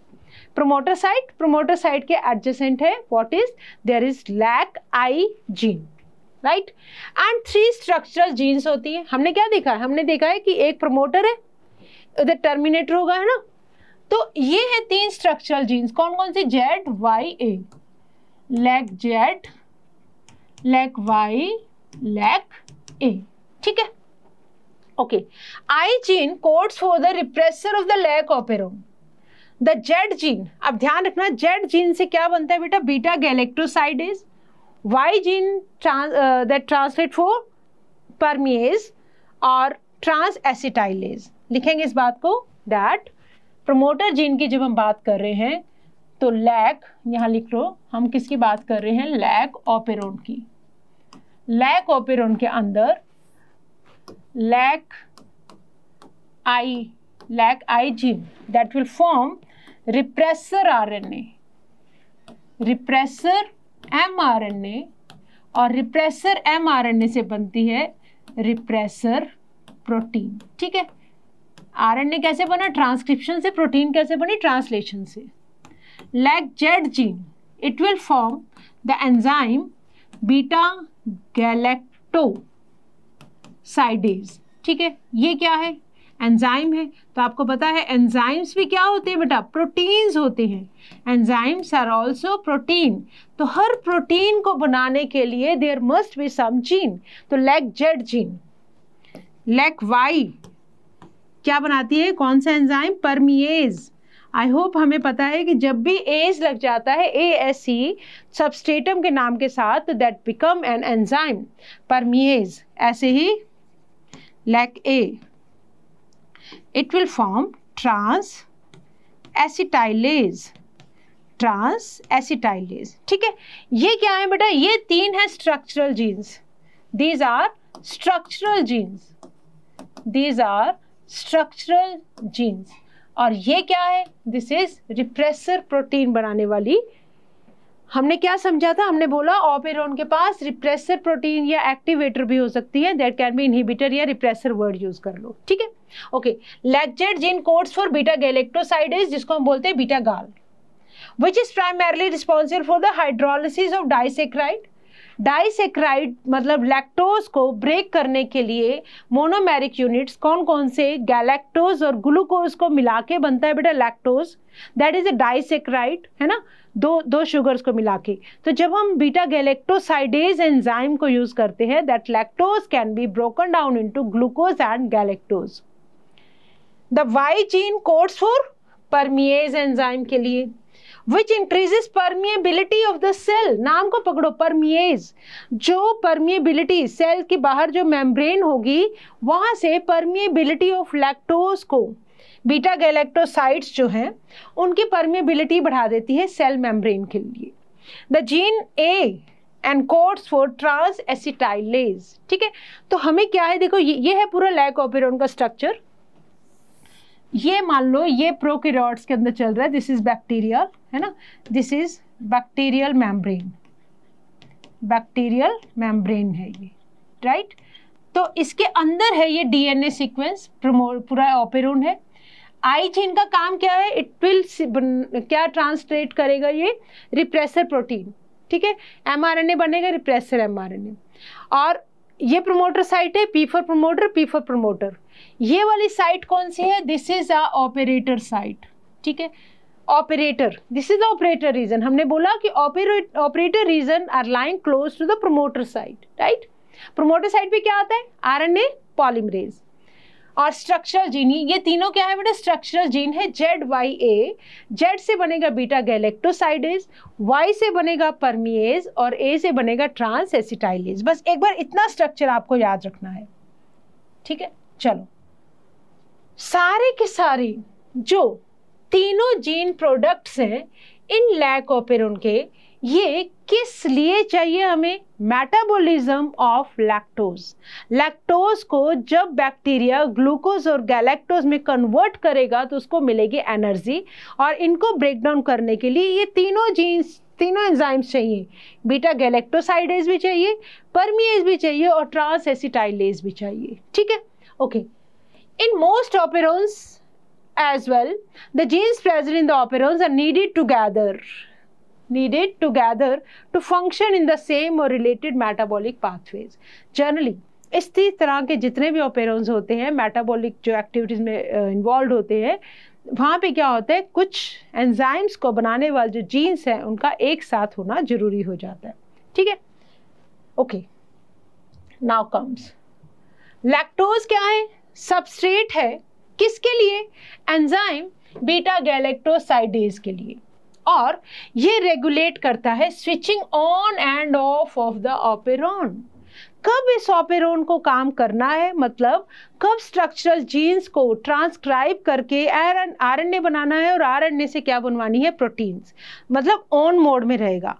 [SPEAKER 1] प्रोमोटर साइट प्रोमोटर साइट के एडजेसेंट है what is there is lac I gene right and three structural genes होती है हमने क्या देखा हमने देखा है कि एक प्रोमोटर है उधर टर्मिनेटर होगा है ना तो ये है तीन स्ट्रक्चरल जीन्स कौन कौन से Z Y A lac Z lac Y lac A ठीक है okay I gene codes for the repressor of the lac operon the Z gene अब ध्यान रखना जेड जीन से क्या बनता है बेटा beta galactosidase Y gene that translate for permease और ट्रांस एसिटाइलेज लिखेंगे इस बात को दैट प्रोमोटर जीन की जब हम बात कर रहे हैं तो लैक यहाँ लिख लो हम किसकी बात कर रहे हैं लैक ऑपेरोन की लैक ऑपेरोन के अंदर lac I like IG that will form repressor RNA, repressor mRNA और repressor mRNA से बनती है repressor protein ठीक है आरएनए कैसे बना ट्रांसक्रिप्शन से प्रोटीन कैसे बनी ट्रांसलेशन से lac Z gene it will form the enzyme beta galactosidase ठीक है ये क्या है एंजाइम है तो आपको पता है एंजाइम्स भी क्या होते हैं बेटा प्रोटीन्स होते हैं एंजाइम्स आर ऑल्सो प्रोटीन तो हर प्रोटीन को बनाने के लिए there must be some gene तो lac Z gene lac Y क्या बनाती है कौन सा एंजाइम परमीएज आई होप हमें पता है कि जब भी एज लग जाता है ए एस सी सबस्टेटम के नाम के साथ that become an enzyme permease ऐसे ही lac A it will form trans acetylase trans acetylase ठीक है ये क्या है बेटा ये तीन है structural genes these are structural genes these are structural genes और ये क्या है दिस इज रिप्रेसर प्रोटीन बनाने वाली हमने क्या समझा था हमने बोला ऑपेरोन के पास रिप्रेसर प्रोटीन या एक्टिवेटर भी हो सकती है दैट कैन बी इनहिबिटर या रिप्रेसर वर्ड यूज कर लो ठीक है okay lac Z gene codes for beta galactosidase जिसको हम बोलते हैं beta gal which is primarily responsible for the hydrolysis of disaccharide disaccharide मतलब लैक्टोज को ब्रेक करने के लिए मोनोमेरिक यूनिट्स कौन कौन से गैलेक्टोज और ग्लूकोज को मिला के बनता है बेटा lactose that is a disaccharide है ना दो दो शुगर्स को मिला के तो जब हम बीटा गैलेक्टोसाइडेज एंजाइम को यूज़ करते हैं that lactose can be broken down into glucose and galactose the Y gene codes for permease enzyme के लिए which increases permeability of the cell नाम को पकड़ो परमिएज जो परमिएबिलिटी सेल के बाहर जो मेम्ब्रेन होगी वहां से परमिएबिलिटी ऑफ लैक्टोज को बीटा गैलेक्टोसाइट्स जो हैं उनकी परमिबिलिटी बढ़ा देती है सेल मेम्ब्रेन के लिए the gene A and codes for trans acetylase ठीक है तो हमें क्या है देखो ये, ये है पूरा लैक ऑपेरोन का स्ट्रक्चर ये मान लो ये प्रोकिरोड्स के अंदर चल रहा है दिस इज बैक्टीरियल है ना this is bacterial membrane bacterial membrane है ये राइट right? तो इसके अंदर है ये डीएनए सीक्वेंस पूरा ऑपेरोन है आई चेन का काम क्या है इट विल क्या ट्रांसलेट करेगा ये रिप्रेसर प्रोटीन ठीक है एमआरएनए बनेगा रिप्रेसर एमआरएनए और ये प्रोमोटर साइट है P for promoter P for promoter ये वाली साइट कौन सी है this is a operator site ठीक है operator this is the operator region हमने बोला कि operator region are lying close to the promoter site right promoter site पे क्या आता है आरएनए पॉलीमरेज और स्ट्रक्चरल जीन ही ये तीनों क्या है बेटा स्ट्रक्चरल जीन है जेड वाई ए जेड से बनेगा बीटा गैलेक्टोसाइडेज वाई से बनेगा परमिएज और ए से बनेगा ट्रांस एसिटाइलेज बस एक बार इतना स्ट्रक्चर आपको याद रखना है ठीक है चलो सारे के सारे जो तीनों जीन प्रोडक्ट्स हैं इन लैक ऑपेर उनके ये किस लिए चाहिए हमें मेटाबॉलिज्म ऑफ लैक्टोज लैक्टोज को जब बैक्टीरिया ग्लूकोज और गैलेक्टोज में कन्वर्ट करेगा तो उसको मिलेगी एनर्जी और इनको ब्रेक डाउन करने के लिए ये तीनों जीन्स तीनों एंजाइम्स चाहिए बीटा गैलेक्टोसाइडेज भी चाहिए परमीज भी चाहिए और ट्रांस एसिटाइलेज भी चाहिए ठीक है okay in most operons as well the genes present in the operons are needed together needed together to function in the same or related metabolic pathways. Generally, इस तरह के जितने भी ओपेरोन्स होते हैं मेटाबॉलिक जो एक्टिविटीज़ में इन्वॉल्व uh, होते हैं वहाँ पे क्या होता है कुछ एंजाइम्स को बनाने वाले जो जीन्स हैं उनका एक साथ होना ज़रूरी हो जाता है ठीक है ओके नाउ कम्स लैक्टोज क्या है सबस्ट्रेट है किसके लिए एंजाइम बीटा गैलेक्टोसाइडेज के लिए और ये रेगुलेट करता है switching on and off off the operon कब इस ऑपेरॉन को काम करना है मतलब कब स्ट्रक्चरल जीन्स को ट्रांसक्राइब करके आर एन ए बनाना है और आर एन ए से क्या बनवानी है प्रोटीन्स मतलब ऑन मोड में रहेगा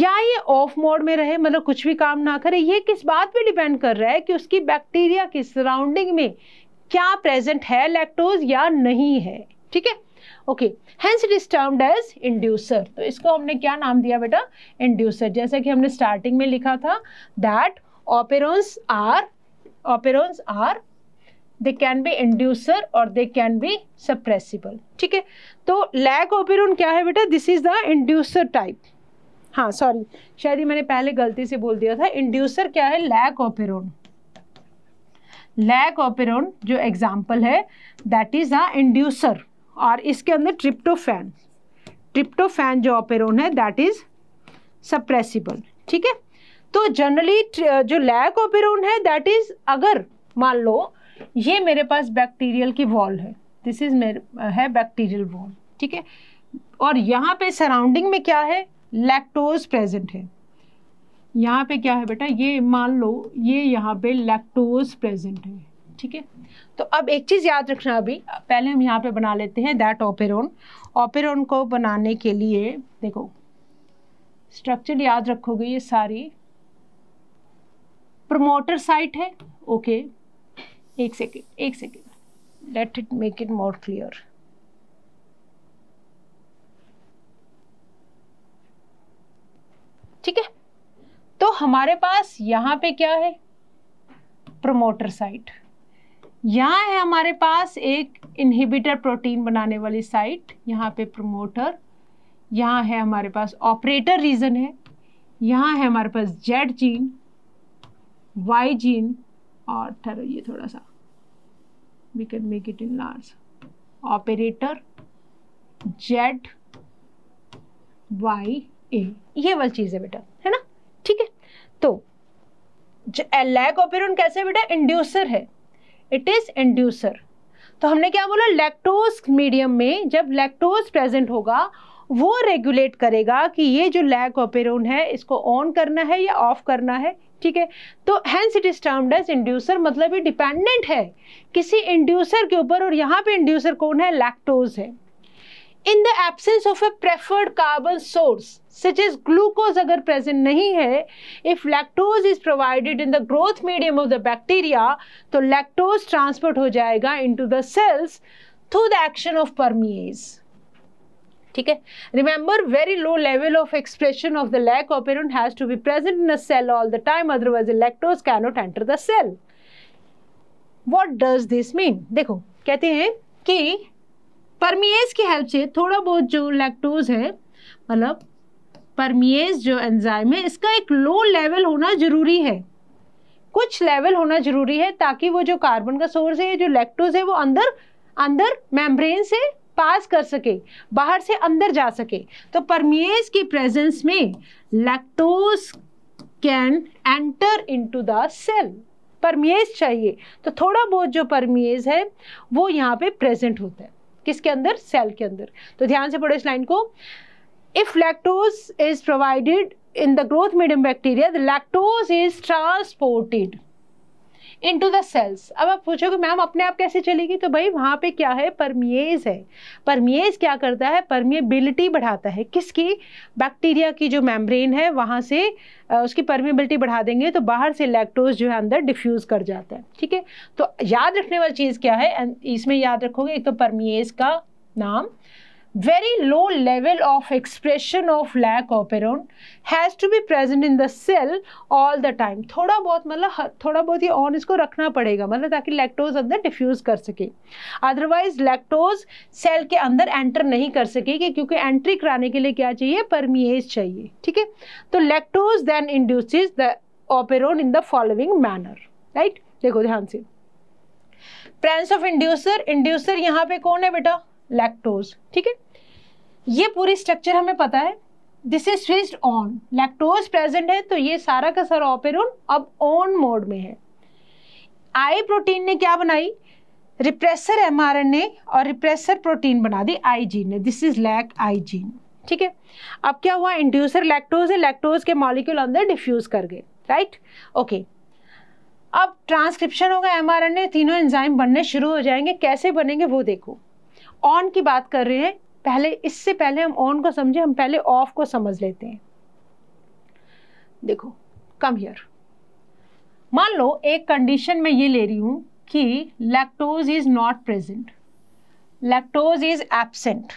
[SPEAKER 1] या ये ऑफ मोड में रहे मतलब कुछ भी काम ना करे ये किस बात पे डिपेंड कर रहा है कि उसकी बैक्टीरिया की सराउंडिंग में क्या प्रेजेंट है लैक्टोज या नहीं है ठीक है okay hence it is termed as inducer तो इसको हमने क्या नाम दिया बेटा इंड्यूसर जैसा कि हमने स्टार्टिंग में लिखा था that operons are operons are they can be inducer और दे कैन बी सप्रेसिबल ठीक है तो लैक ऑपेरोन क्या है बेटा this is the inducer type हाँ सॉरी शायद ही मैंने पहले गलती से बोल दिया था इंड्यूसर क्या है लैक ऑपेरोन लैक ऑपेरोन जो एग्जाम्पल है दैट इज अ इंड्यूसर और इसके अंदर ट्रिप्टोफैन ट्रिप्टोफैन जो ऑपेरोन है दैट इज सप्रेसिबल ठीक है तो जनरली जो लैक ऑपेरोन है दैट इज अगर मान लो ये मेरे पास बैक्टीरियल की वॉल है दिस इज मेरे है बैक्टीरियल वॉल ठीक है और यहाँ पे सराउंडिंग में क्या है लैक्टोज प्रेजेंट है यहाँ पे क्या है बेटा ये मान लो ये यहाँ पे लैक्टोज प्रेजेंट है ठीक है तो अब एक चीज़ याद रखना अभी पहले हम यहाँ पे बना लेते हैं दैट ऑपेरोन ऑपेरोन को बनाने के लिए देखो स्ट्रक्चर याद रखोगे ये सारी प्रमोटर साइट है ओके एक सेकेंड एक second let it make it more clear ठीक है तो हमारे पास यहाँ पे क्या है प्रमोटर साइट यहाँ है हमारे पास एक इनहिबिटर प्रोटीन बनाने वाली साइट यहाँ पे प्रमोटर यहाँ है हमारे पास ऑपरेटर रीजन है यहाँ है हमारे पास जेड जीन वाई जीन और ठहरो ये थोड़ा सा we can make it in large operator Z Y A ये वाली चीज़ है बेटा है ना ठीक है तो लैग ऑपेरॉन कैसे बेटा इंड्यूसर है इट इज़ इंड्यूसर तो हमने क्या बोला लैक्टोज मीडियम में जब लैक्टोज प्रेजेंट होगा वो रेगुलेट करेगा कि ये जो लैक ऑपेरोन है इसको ऑन करना है या ऑफ करना है ठीक है तो hence it is termed as inducer मतलब ये डिपेंडेंट है किसी इंड्यूसर के ऊपर और यहाँ पे इंड्यूसर कौन है लैक्टोज है in the absence of a preferred carbon source such is glucose अगर प्रेजेंट नहीं है if lactose is provided in the growth medium of the bacteria तो लैक्टोज ट्रांसपोर्ट हो जाएगा into the cells through the action of permease ठीक है remember very low level of expression of the lac operon has to be present in a cell all the time otherwise lactose cannot enter the cell what does this mean देखो कहते हैं कि परमिएज की help से थोड़ा बहुत जो lactose है मतलब परमिएज जो एंजाइम है इसका एक लो लेवल होना ज़रूरी है कुछ लेवल होना ज़रूरी है ताकि वो जो कार्बन का सोर्स है जो लैक्टोज है वो अंदर अंदर मेम्ब्रेन से पास कर सके बाहर से अंदर जा सके तो परमिएज की प्रेजेंस में lactose can enter into the cell permease चाहिए तो थोड़ा बहुत जो परमिएज है वो यहाँ पे प्रेजेंट होता है किसके अंदर सेल के अंदर तो ध्यान से पढ़ो इस लाइन को if lactose is provided in the growth medium bacteria, the lactose is transported into the cells. अब आप पूछोगे मैम अपने आप कैसे चलेगी तो भाई वहाँ पे क्या है परमिएज है परमिएज क्या करता है परमिएबिलिटी बढ़ाता है किसकी बैक्टीरिया की जो मेम्ब्रेन है वहाँ से उसकी परमिएबिलिटी बढ़ा देंगे तो बाहर से लैक्टोज जो है अंदर डिफ्यूज़ कर जाता है ठीक है तो याद रखने वाली चीज़ क्या है इसमें याद रखोगे एक तो परमिएज का नाम very low level of expression of lactoperon has to be present in the cell all the time थोड़ा बहुत मतलब थोड़ा बहुत ये ऑन इसको रखना पड़ेगा मतलब ताकि लैक्टोज अंदर डिफ्यूज़ कर सके अदरवाइज लैक्टोज सेल के अंदर एंटर नहीं कर सकेगी क्योंकि एंट्री कराने के लिए क्या चाहिए परमिएज चाहिए ठीक है तो lactose then induce the operon in the following manner right देखो ध्यान से प्रेंस ऑफ इंड्यूसर इंड्यूसर यहाँ पे कौन है बेटा लैक्टोज ठीक है ये पूरी स्ट्रक्चर हमें पता है this is switched on lactose present है तो ये सारा का सारा ऑपेरून अब ऑन मोड में है आई प्रोटीन ने क्या बनाई रिप्रेसर एमआरएनए और रिप्रेसर प्रोटीन बना दी आई जीन ने this is lac I gene ठीक है अब क्या हुआ इंड्यूसर लैक्टोज है लैक्टोज के मॉलिक्यूल अंदर डिफ्यूज कर गए राइट ओके अब ट्रांसक्रिप्शन होगा एमआरएनए तीनों एंजाइम बनने शुरू हो जाएंगे कैसे बनेंगे वो देखो ऑन की बात कर रहे हैं पहले इससे पहले हम ऑन को समझे हम पहले ऑफ को समझ लेते हैं देखो कम हियर मान लो एक कंडीशन में ये ले रही हूं कि lactose is not present lactose is absent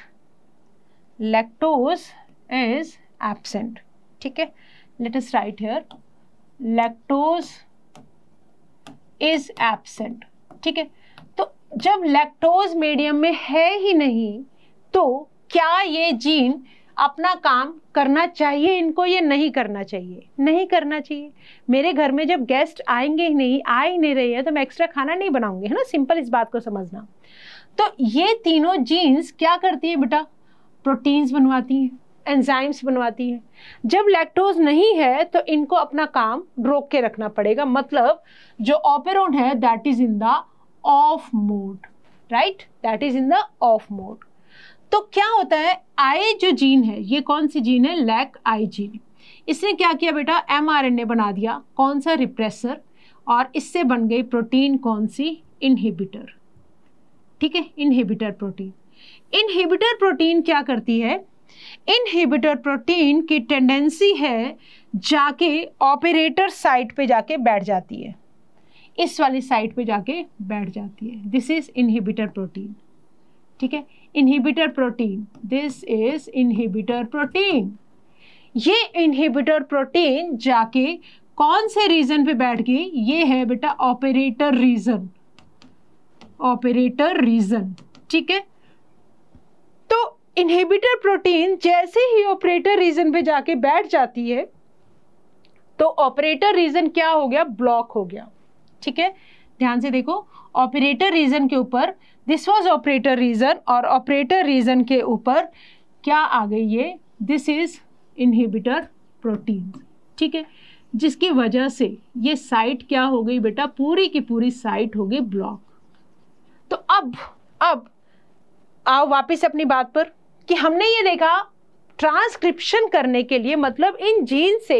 [SPEAKER 1] lactose is absent ठीक है let is right here lactose is absent ठीक है जब लैक्टोज मीडियम में है ही नहीं तो क्या ये जीन अपना काम करना चाहिए इनको ये नहीं करना चाहिए नहीं करना चाहिए मेरे घर में जब गेस्ट आएंगे ही नहीं आ ही नहीं रहे हैं तो मैं एक्स्ट्रा खाना नहीं बनाऊंगी है ना सिंपल इस बात को समझना तो ये तीनों जीन्स क्या करती है बेटा प्रोटीन्स बनवाती हैं एंजाइम्स बनवाती हैं जब लैक्टोज नहीं है तो इनको अपना काम रोक के रखना पड़ेगा मतलब जो ऑपेरोन है that is in the off mode right that is in the off mode तो क्या होता है आई जो जीन है ये कौन सी जीन है लैक आई जीन इसने क्या किया बेटा एम आर एन ए बना दिया कौन सा रिप्रेसर और इससे बन गई प्रोटीन कौन सी इनहिबिटर ठीक है इनहिबिटर प्रोटीन इनहिबिटर प्रोटीन क्या करती है इनहिबिटर प्रोटीन की टेंडेंसी है जाके ऑपरेटर साइट पे जाके बैठ जाती है इस वाली साइट पे जाके बैठ जाती है दिस इज़ इनहिबिटर प्रोटीन ठीक है inhibitor protein this is inhibitor protein ये इनहिबिटर प्रोटीन जाके कौन से रीज़न पे बैठ गई ये है बेटा ऑपरेटर रीज़न ऑपरेटर रीज़न ठीक है तो इनहिबिटर प्रोटीन जैसे ही ऑपरेटर रीज़न पे जाके बैठ जाती है तो ऑपरेटर रीज़न क्या हो गया ब्लॉक हो गया ठीक है ध्यान से देखो ऑपरेटर रीजन के ऊपर दिस वाज ऑपरेटर रीजन और ऑपरेटर रीजन के ऊपर क्या आ गई ये दिस इज इनहिबिटर प्रोटीन ठीक है जिसकी वजह से ये साइट क्या हो गई बेटा पूरी की पूरी साइट हो गई ब्लॉक तो अब अब आओ वापस अपनी बात पर कि हमने ये देखा ट्रांसक्रिप्शन करने के लिए मतलब इन जीन से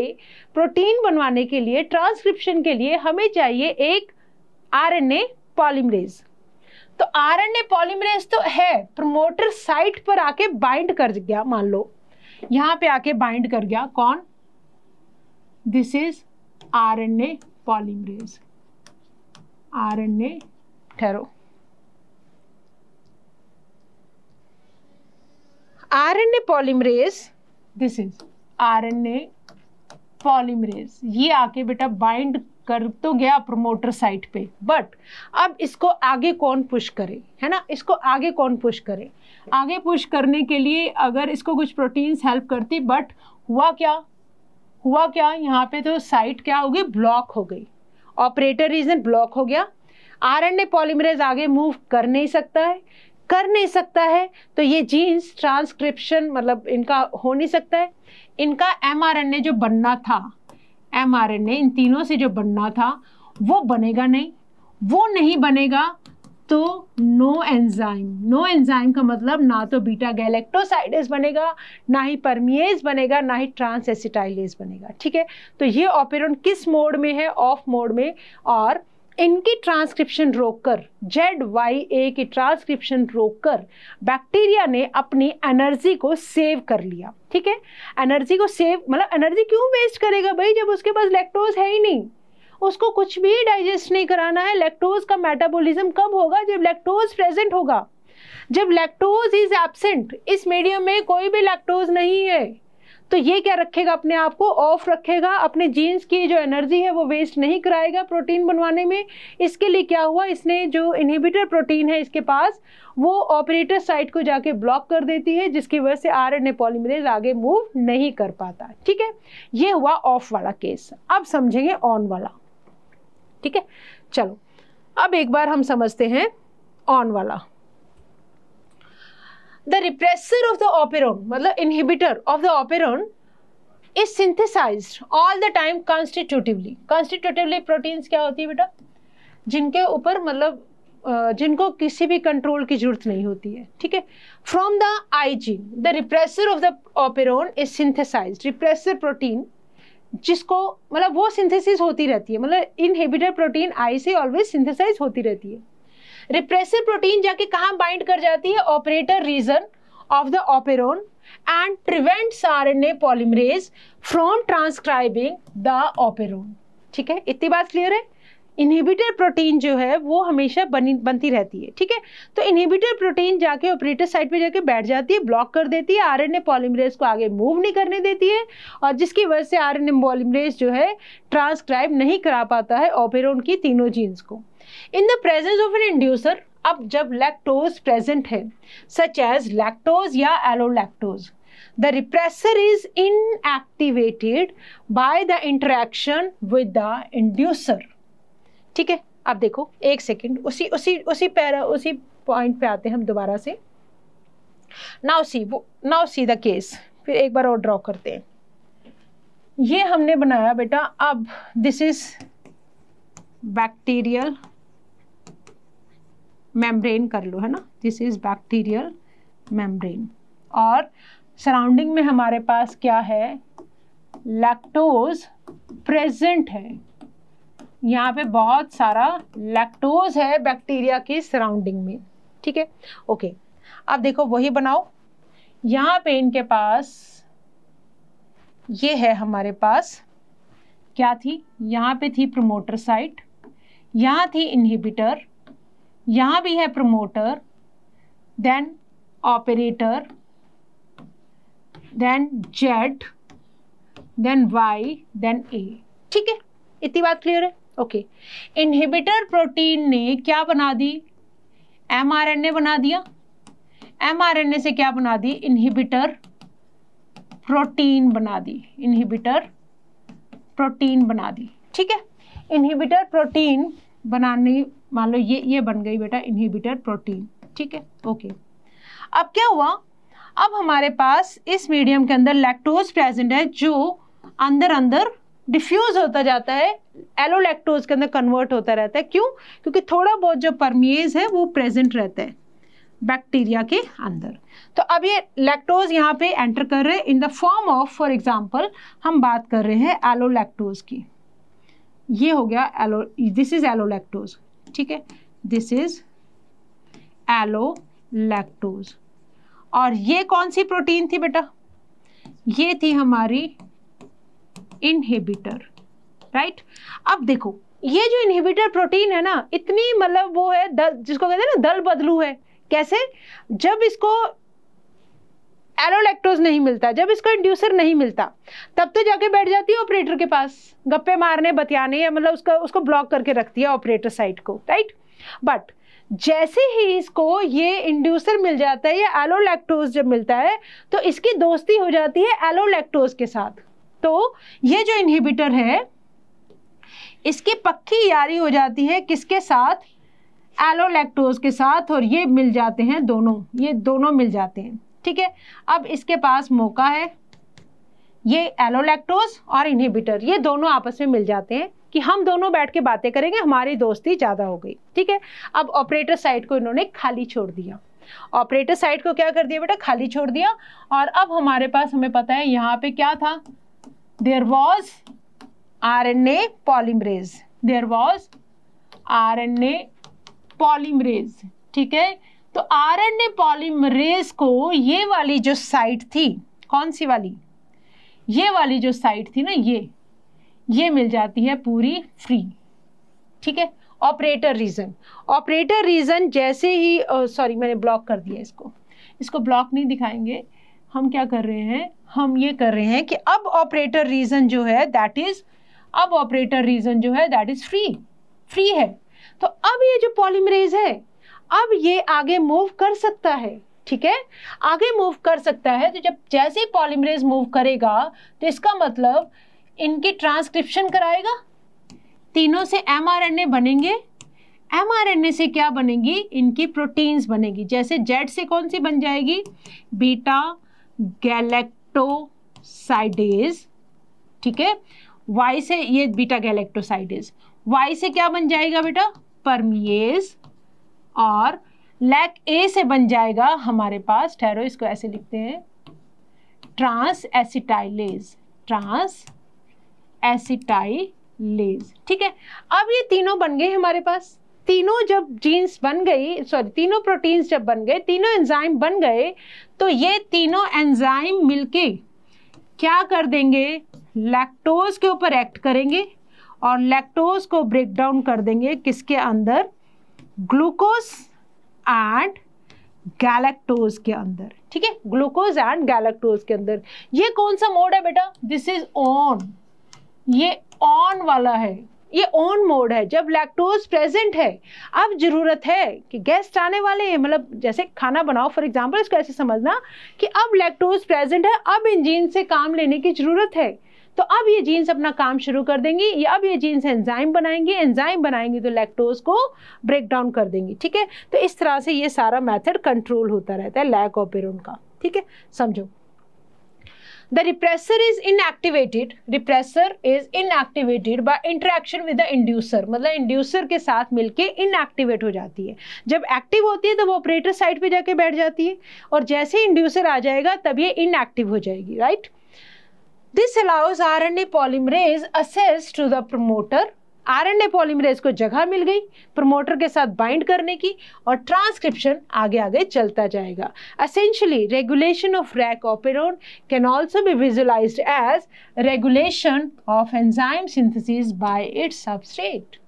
[SPEAKER 1] प्रोटीन बनवाने के लिए ट्रांसक्रिप्शन के लिए हमें चाहिए एक आरएनए पॉलीमरेज तो आरएनए पॉलीमरेज तो है प्रमोटर साइट पर आके बाइंड कर गया मान लो यहां पे आके बाइंड कर गया कौन this is RNA polymerase RNA ठहरो RNA polymerase this is RNA polymerase ये आके बेटा बाइंड कर तो गया प्रोमोटर साइट पे बट अब इसको आगे कौन पुश करे है ना इसको आगे कौन पुश करे आगे पुश करने के लिए अगर इसको कुछ प्रोटीन्स हेल्प करती बट हुआ क्या हुआ क्या यहाँ पे तो साइट क्या हो गई ब्लॉक हो गई ऑपरेटर रीजन ब्लॉक हो गया आर ए पॉलीमरेज आगे मूव कर नहीं सकता है कर नहीं सकता है तो ये जीन्स ट्रांसक्रिप्शन मतलब इनका हो नहीं सकता है इनका एमआरएनए जो बनना था एमआरएनए इन तीनों से जो बनना था वो बनेगा नहीं वो नहीं बनेगा तो नो एंजाइम नो एंजाइम का मतलब ना तो बीटा गैलेक्टोसाइडेस बनेगा ना ही परमिएज बनेगा ना ही ट्रांस एसिटाइलेज बनेगा ठीक है तो ये ऑपेरॉन किस मोड में है ऑफ मोड में और इनकी ट्रांसक्रिप्शन रोककर जेड वाई ए की ट्रांसक्रिप्शन रोककर बैक्टीरिया ने अपनी एनर्जी को सेव कर लिया ठीक है एनर्जी को सेव मतलब एनर्जी क्यों वेस्ट करेगा भाई जब उसके पास लैक्टोज है ही नहीं उसको कुछ भी डाइजेस्ट नहीं कराना है लैक्टोज का मेटाबॉलिज्म कब होगा जब लैक्टोज प्रेजेंट होगा जब लैक्टोज इज एबसेंट इस मीडियम में कोई भी लैक्टोज नहीं है तो ये क्या रखेगा अपने आप को ऑफ रखेगा अपने जीन्स की जो एनर्जी है वो वेस्ट नहीं कराएगा प्रोटीन बनवाने में इसके लिए क्या हुआ इसने जो इनहिबिटर प्रोटीन है इसके पास वो ऑपरेटर साइट को जाके ब्लॉक कर देती है जिसकी वजह से आर एन पॉलीमरेज आगे मूव नहीं कर पाता ठीक है ये हुआ ऑफ वाला केस अब समझेंगे ऑन वाला ठीक है चलो अब एक बार हम समझते हैं ऑन वाला the repressor of the operon मतलब inhibitor of the operon is synthesise all the time constitutively constitutively proteins क्या होती है बेटा जिनके ऊपर मतलब जिनको किसी भी कंट्रोल की जरूरत नहीं होती है ठीक है from the I the repressor of the operon is synthesise repressor protein जिसको मतलब वो सिंथेसिस होती रहती है मतलब इनहेबिटर प्रोटीन आई से ऑलवेज सिंथेसाइज होती रहती है रिप्रेसिव प्रोटीन जाके कहाँ बाइंड कर जाती है operator region of the operon and prevent R N A polymerase from transcribing the operon ठीक है इतनी बात क्लियर है इनहिबिटर प्रोटीन जो है वो हमेशा बनी बनती रहती है ठीक है तो इनहिबिटर प्रोटीन जाके ऑपरेटर साइड पे जाके बैठ जाती है ब्लॉक कर देती है आरएनए पॉलीमरेज को आगे मूव नहीं करने देती है और जिसकी वजह से आरएनए पॉलीमरेज जो है ट्रांसक्राइब नहीं करा पाता है ऑपेरोन की तीनों जीन्स को in the presence of an inducer अब जब लैक्टोज प्रेजेंट है सच एज लैक्टोज या allolactose the repressor is inactivated by the interaction with the inducer ठीक है अब देखो एक सेकेंड उसी उसी उसी पैरा उसी पॉइंट पे आते हैं हम दोबारा से नाउ सी वो नाउ सी द केस फिर एक बार और ड्रॉ करते हैं ये हमने बनाया बेटा अब दिस इज बैक्टीरियल मेम्ब्रेन कर लो है ना दिस इज़ बैक्टीरियल मेम्ब्रेन और सराउंडिंग में हमारे पास क्या है लैक्टोज प्रेजेंट है यहाँ पे बहुत सारा लैक्टोज है बैक्टीरिया की सराउंडिंग में ठीक है ओके अब देखो वही बनाओ यहाँ पे इनके पास ये है हमारे पास क्या थी यहाँ पे थी प्रोमोटर साइट यहाँ थी इनहिबिटर यहां भी है promoter then operator then Z then Y then A ठीक है इतनी बात क्लियर है ओके इनहिबिटर प्रोटीन ने क्या बना दी एमआरएनए बना दिया एमआरएनए से क्या बना दी इनहिबिटर प्रोटीन बना दी इनहिबिटर प्रोटीन बना दी ठीक है इनहिबिटर प्रोटीन बनाने मान लो ये ये बन गई बेटा इनहिबिटर प्रोटीन ठीक है ओके अब क्या हुआ अब हमारे पास इस मीडियम के अंदर लैक्टोज प्रेजेंट है जो अंदर अंदर डिफ्यूज होता जाता है एलोलैक्टोज के अंदर कन्वर्ट होता रहता है क्यों क्योंकि थोड़ा बहुत जो परमिएज है वो प्रेजेंट रहता है बैक्टीरिया के अंदर तो अब ये लैक्टोज यहाँ पे एंटर कर रहे हैं in the form of for example हम बात कर रहे हैं एलोलैक्टोज की ये हो गया एलो दिस इज एलोलैक्टोज ठीक है दिस इज एलो लैक्टोज और ये कौन सी प्रोटीन थी बेटा ये थी हमारी इनहिबिटर राइट अब देखो ये जो इनहिबिटर प्रोटीन है ना इतनी मतलब वो है दल जिसको कहते हैं ना दल बदलू है कैसे जब इसको एरोलेक्ट्रोज नहीं मिलता जब इसको इंड्यूसर नहीं मिलता तब तो जाके बैठ जाती है ऑपरेटर के पास गप्पे मारने बतियाने या मतलब उसका उसको ब्लॉक करके रखती है ऑपरेटर साइड को राइट बट जैसे ही इसको ये इंड्यूसर मिल जाता है या एलोलैक्टोज जब मिलता है तो इसकी दोस्ती हो जाती है एलोलैक्टोज के साथ तो ये जो इनहिबिटर है इसकी पक्की यारी हो जाती है किसके साथ एलोलैक्टोज के साथ और ये मिल जाते हैं दोनों ये दोनों मिल जाते हैं ठीक है अब इसके पास मौका है ये एलोलैक्टोज और इनहिबिटर ये दोनों आपस में मिल जाते हैं कि हम दोनों बैठ के बातें करेंगे हमारी दोस्ती ज़्यादा हो गई ठीक है अब ऑपरेटर साइड को इन्होंने खाली छोड़ दिया ऑपरेटर साइड को क्या कर दिया बेटा खाली छोड़ दिया और अब हमारे पास हमें पता है यहाँ पे क्या था there was R N A polymerase there was R N A polymerase ठीक है तो आरएनए पॉलीमरेज को ये वाली जो साइट थी कौन सी वाली ये वाली जो साइट थी ना ये ये मिल जाती है पूरी फ्री ठीक है ऑपरेटर रीजन ऑपरेटर रीजन जैसे ही सॉरी मैंने ब्लॉक कर दिया इसको इसको ब्लॉक नहीं दिखाएंगे हम क्या कर रहे हैं हम ये कर रहे हैं कि अब ऑपरेटर रीजन जो है दैट इज अब ऑपरेटर रीजन जो है दैट इज फ्री फ्री है तो अब ये जो पॉलीमरेज है अब ये आगे मूव कर सकता है ठीक है आगे मूव कर सकता है तो जब जैसे पॉलीमरेज मूव करेगा तो इसका मतलब इनकी ट्रांसक्रिप्शन कराएगा तीनों से एमआरएनए बनेंगे एमआरएनए से क्या बनेगी इनकी प्रोटीन्स बनेगी जैसे जेड से कौन सी बन जाएगी बीटा गैलेक्टोसाइडेज ठीक है वाई से ये बीटा गैलेक्टोसाइडेज वाई से क्या बन जाएगा बेटा परमिएज और लैक ए से बन जाएगा हमारे पास ठहरो इसको ऐसे लिखते हैं ट्रांस एसिटाइलेज ट्रांस एसिटाइलेज ठीक है अब ये तीनों बन गए हमारे पास तीनों जब जीन्स बन गई सॉरी तीनों प्रोटीन्स जब बन गए तीनों एंजाइम बन गए तो ये तीनों एंजाइम मिलके क्या कर देंगे लैक्टोज के ऊपर एक्ट करेंगे और लैक्टोज को ब्रेक डाउन कर देंगे किसके अंदर ग्लूकोज एंड गैलेक्टोज के अंदर ठीक है ग्लूकोज एंड गैलेक्टोज के अंदर ये कौन सा मोड है बेटा दिस इज ऑन ये ऑन वाला है ये ऑन मोड है जब लैक्टोज प्रेजेंट है अब ज़रूरत है कि गेस्ट आने वाले हैं मतलब जैसे खाना बनाओ फॉर एग्जांपल इसको ऐसे समझना कि अब लैक्टोज प्रेजेंट है अब इंजीन से काम लेने की ज़रूरत है तो अब ये जीन्स अपना काम शुरू कर देंगी या अब ये जीन्स एंजाइम बनाएंगी एंजाइम बनाएंगी तो लैक्टोज को ब्रेक डाउन कर देंगी ठीक है तो इस तरह से ये सारा मैथड कंट्रोल होता रहता है लैक ऑपेरोन का ठीक है समझो the repressor is inactivated repressor is inactivated by interaction with the inducer मतलब inducer के साथ मिलके inactivate हो जाती है जब active होती है तो वो operator side पे जाके बैठ जाती है और जैसे inducer आ जाएगा तब ये inactive हो जाएगी right? This allows RNA polymerase access to the promoter RNA polymerase को जगह मिल गई प्रमोटर के साथ बाइंड करने की और ट्रांसक्रिप्शन आगे आगे चलता जाएगा essentially regulation of lac operon can also be visualise as regulation of enzyme synthesis by its substrate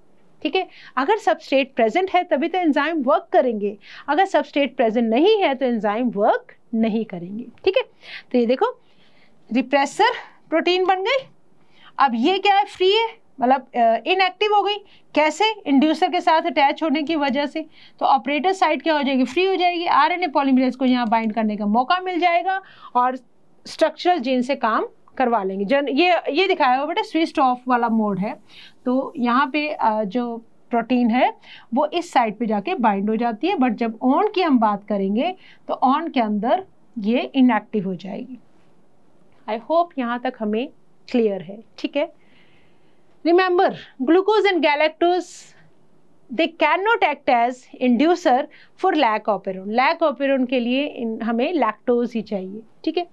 [SPEAKER 1] ठीक है अगर सबस्ट्रेट प्रेजेंट है तभी तो एंजाइम वर्क करेंगे अगर सबस्ट्रेट प्रेजेंट नहीं है तो एंजाइम वर्क नहीं करेंगे ठीक है तो ये देखो रिप्रेसर प्रोटीन बन गई अब ये क्या है फ्री है मतलब इनएक्टिव हो गई कैसे इंड्यूसर के साथ अटैच होने की वजह से तो ऑपरेटर साइड क्या हो जाएगी फ्री हो जाएगी आरएनए पॉलीमरेज को यहाँ बाइंड करने का मौका मिल जाएगा और स्ट्रक्चरल जीन से काम करवा लेंगे जन ये ये दिखाया हुआ बेटा स्विस्ट ऑफ वाला मोड है तो यहाँ पे जो प्रोटीन है वो इस साइड पे जाके बाइंड हो जाती है बट जब ऑन की हम बात करेंगे तो ऑन के अंदर ये इनएक्टिव हो जाएगी आई होप यहाँ तक हमें क्लियर है ठीक है remember glucose and galactose they can not act as inducer for lac operon lac operon के लिए इन हमें लैक्टोज ही चाहिए ठीक है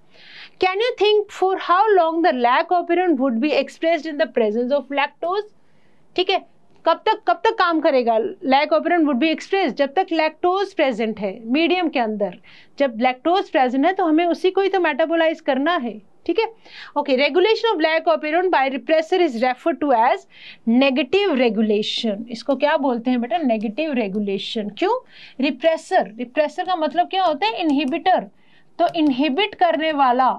[SPEAKER 1] can you think for how long the lac operon would be expressed in the presence of lactose ठीक है कब तक कब तक काम करेगा lac operon would be express जब तक लैक्टोज प्रेजेंट है मीडियम के अंदर जब लैक्टोज प्रेजेंट है तो हमें उसी को ही तो मेटाबोलाइज करना है ठीक है okay regulation of lac operon by repressor is refer to as negative regulation इसको क्या बोलते हैं बेटा नेगेटिव रेगुलेशन क्यों रिप्रेसर रिप्रेसर का मतलब क्या होता है इनहिबिटर तो इनहिबिट करने वाला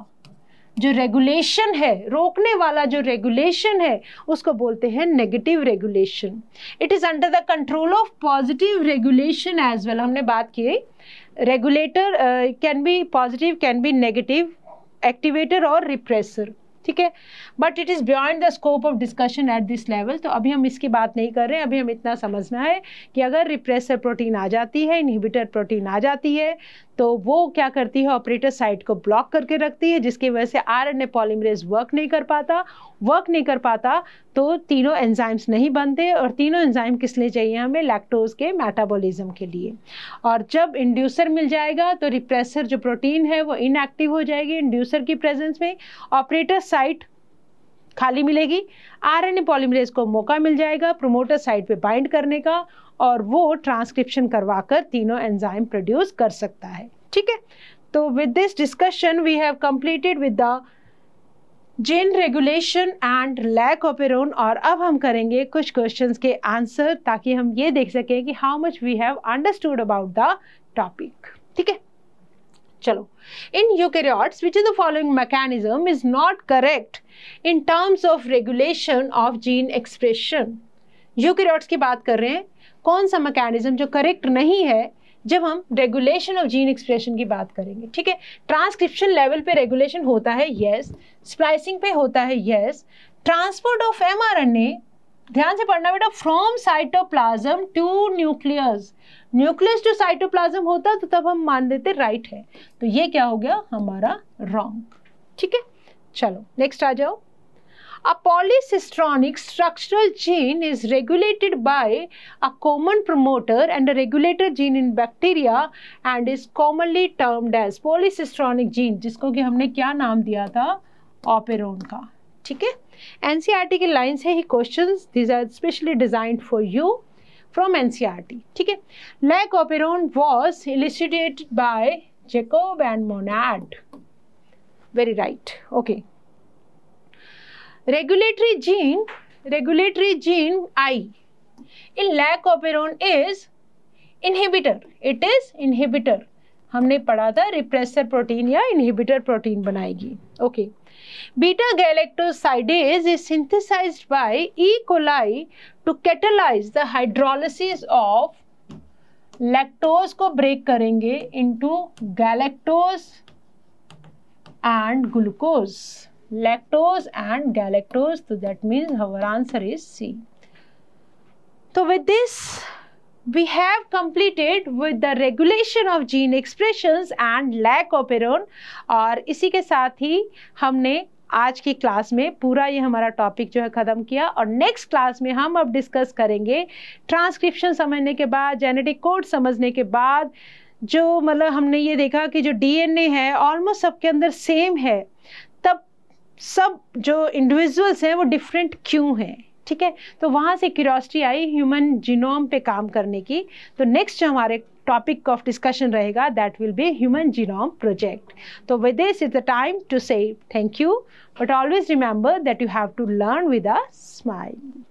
[SPEAKER 1] जो रेगुलेशन है रोकने वाला जो रेगुलेशन है उसको बोलते हैं negative regulation it is under the control of positive regulation as well हमने बात की regulator can be positive can be negative activator और रिप्रेसर ठीक है but it is beyond the scope of discussion at this level तो अभी हम इसकी बात नहीं कर रहे हैं अभी हम इतना समझना है कि अगर रिप्रेसर प्रोटीन आ जाती है इनहिबिटर प्रोटीन आ जाती है तो वो क्या करती है ऑपरेटर साइट को ब्लॉक करके रखती है जिसकी वजह से R N A polymerase work नहीं कर पाता वर्क नहीं कर पाता तो तीनों एंजाइम्स नहीं बनते और तीनों एंजाइम किस लिए चाहिए हमें लैक्टोज के मेटाबॉलिज्म के लिए और जब इंड्यूसर मिल जाएगा तो रिप्रेसर जो प्रोटीन है वो इनएक्टिव हो जाएगी इंड्यूसर की प्रेजेंस में ऑपरेटर साइट खाली मिलेगी आरएनए पॉलीमरेज को मौका मिल जाएगा प्रोमोटर साइट पे बाइंड करने का और वो ट्रांसक्रिप्शन करवाकर तीनों एंजाइम प्रोड्यूस कर सकता है ठीक है तो with this discussion we have completed with the gene regulation and lac operon और अब हम करेंगे कुछ क्वेश्चंस के आंसर ताकि हम ये देख सकें कि how much we have understood about the topic ठीक है चलो in eukaryotes which is the following mechanism is not correct in terms of regulation of gene expression eukaryotes की बात कर रहे हैं कौन सा मैकेनिज्म जो करेक्ट नहीं है जब हम रेगुलेशन ऑफ जीन एक्सप्रेशन की बात करेंगे ठीक है ट्रांसक्रिप्शन लेवल पे रेगुलेशन होता है यस स्प्लाइसिंग पे होता है यस ट्रांसपोर्ट ऑफ एम ध्यान से पढ़ना बेटा from cytoplasm to nucleus nucleus to cytoplasm होता तो तब हम मान लेते राइट है तो ये क्या हो गया हमारा रॉन्ग ठीक है चलो नेक्स्ट आ जाओ A polycystronic structural gene is regulated by a common promoter and a regulator gene in bacteria and is commonly termed as polycystronic gene जिसको कि हमने क्या नाम दिया था operon का ठीक है एनसीईआरटी के lines है ही questions. These are specially designed for you from NCERT ठीक है lac operon was illustrated by Jacob and Monod very right okay regulatory gene regulatory gene i in laccoperon is inhibitor it is inhibitor हमने पढ़ा था repressor protein या inhibitor protein बनाएगी okay beta galactosidase is synthesise by E coli to catalyse the hydrolysis of lactose को break करेंगे into galactose and glucose lactose and galactose so that means our answer is C. So with this we have completed with the regulation of gene expressions and laccoperon और इसी के साथ ही हमने आज की class में पूरा ये हमारा टॉपिक जो है ख़त्म किया और नेक्स्ट क्लास में हम अब डिस्कस करेंगे ट्रांसक्रिप्शन समझने के बाद जेनेटिक कोड समझने के बाद जो मतलब हमने ये देखा कि जो डीएनए है ऑलमोस्ट सबके अंदर सेम है सब जो इंडिविजुअल्स हैं वो डिफरेंट क्यों हैं ठीक है तो वहाँ से क्यूरोसिटी आई ह्यूमन जीनोम पे काम करने की तो नेक्स्ट जो हमारे टॉपिक ऑफ डिस्कशन रहेगा that will be human genome project तो with this is the time to say thank you but always remember that you have to learn with a smile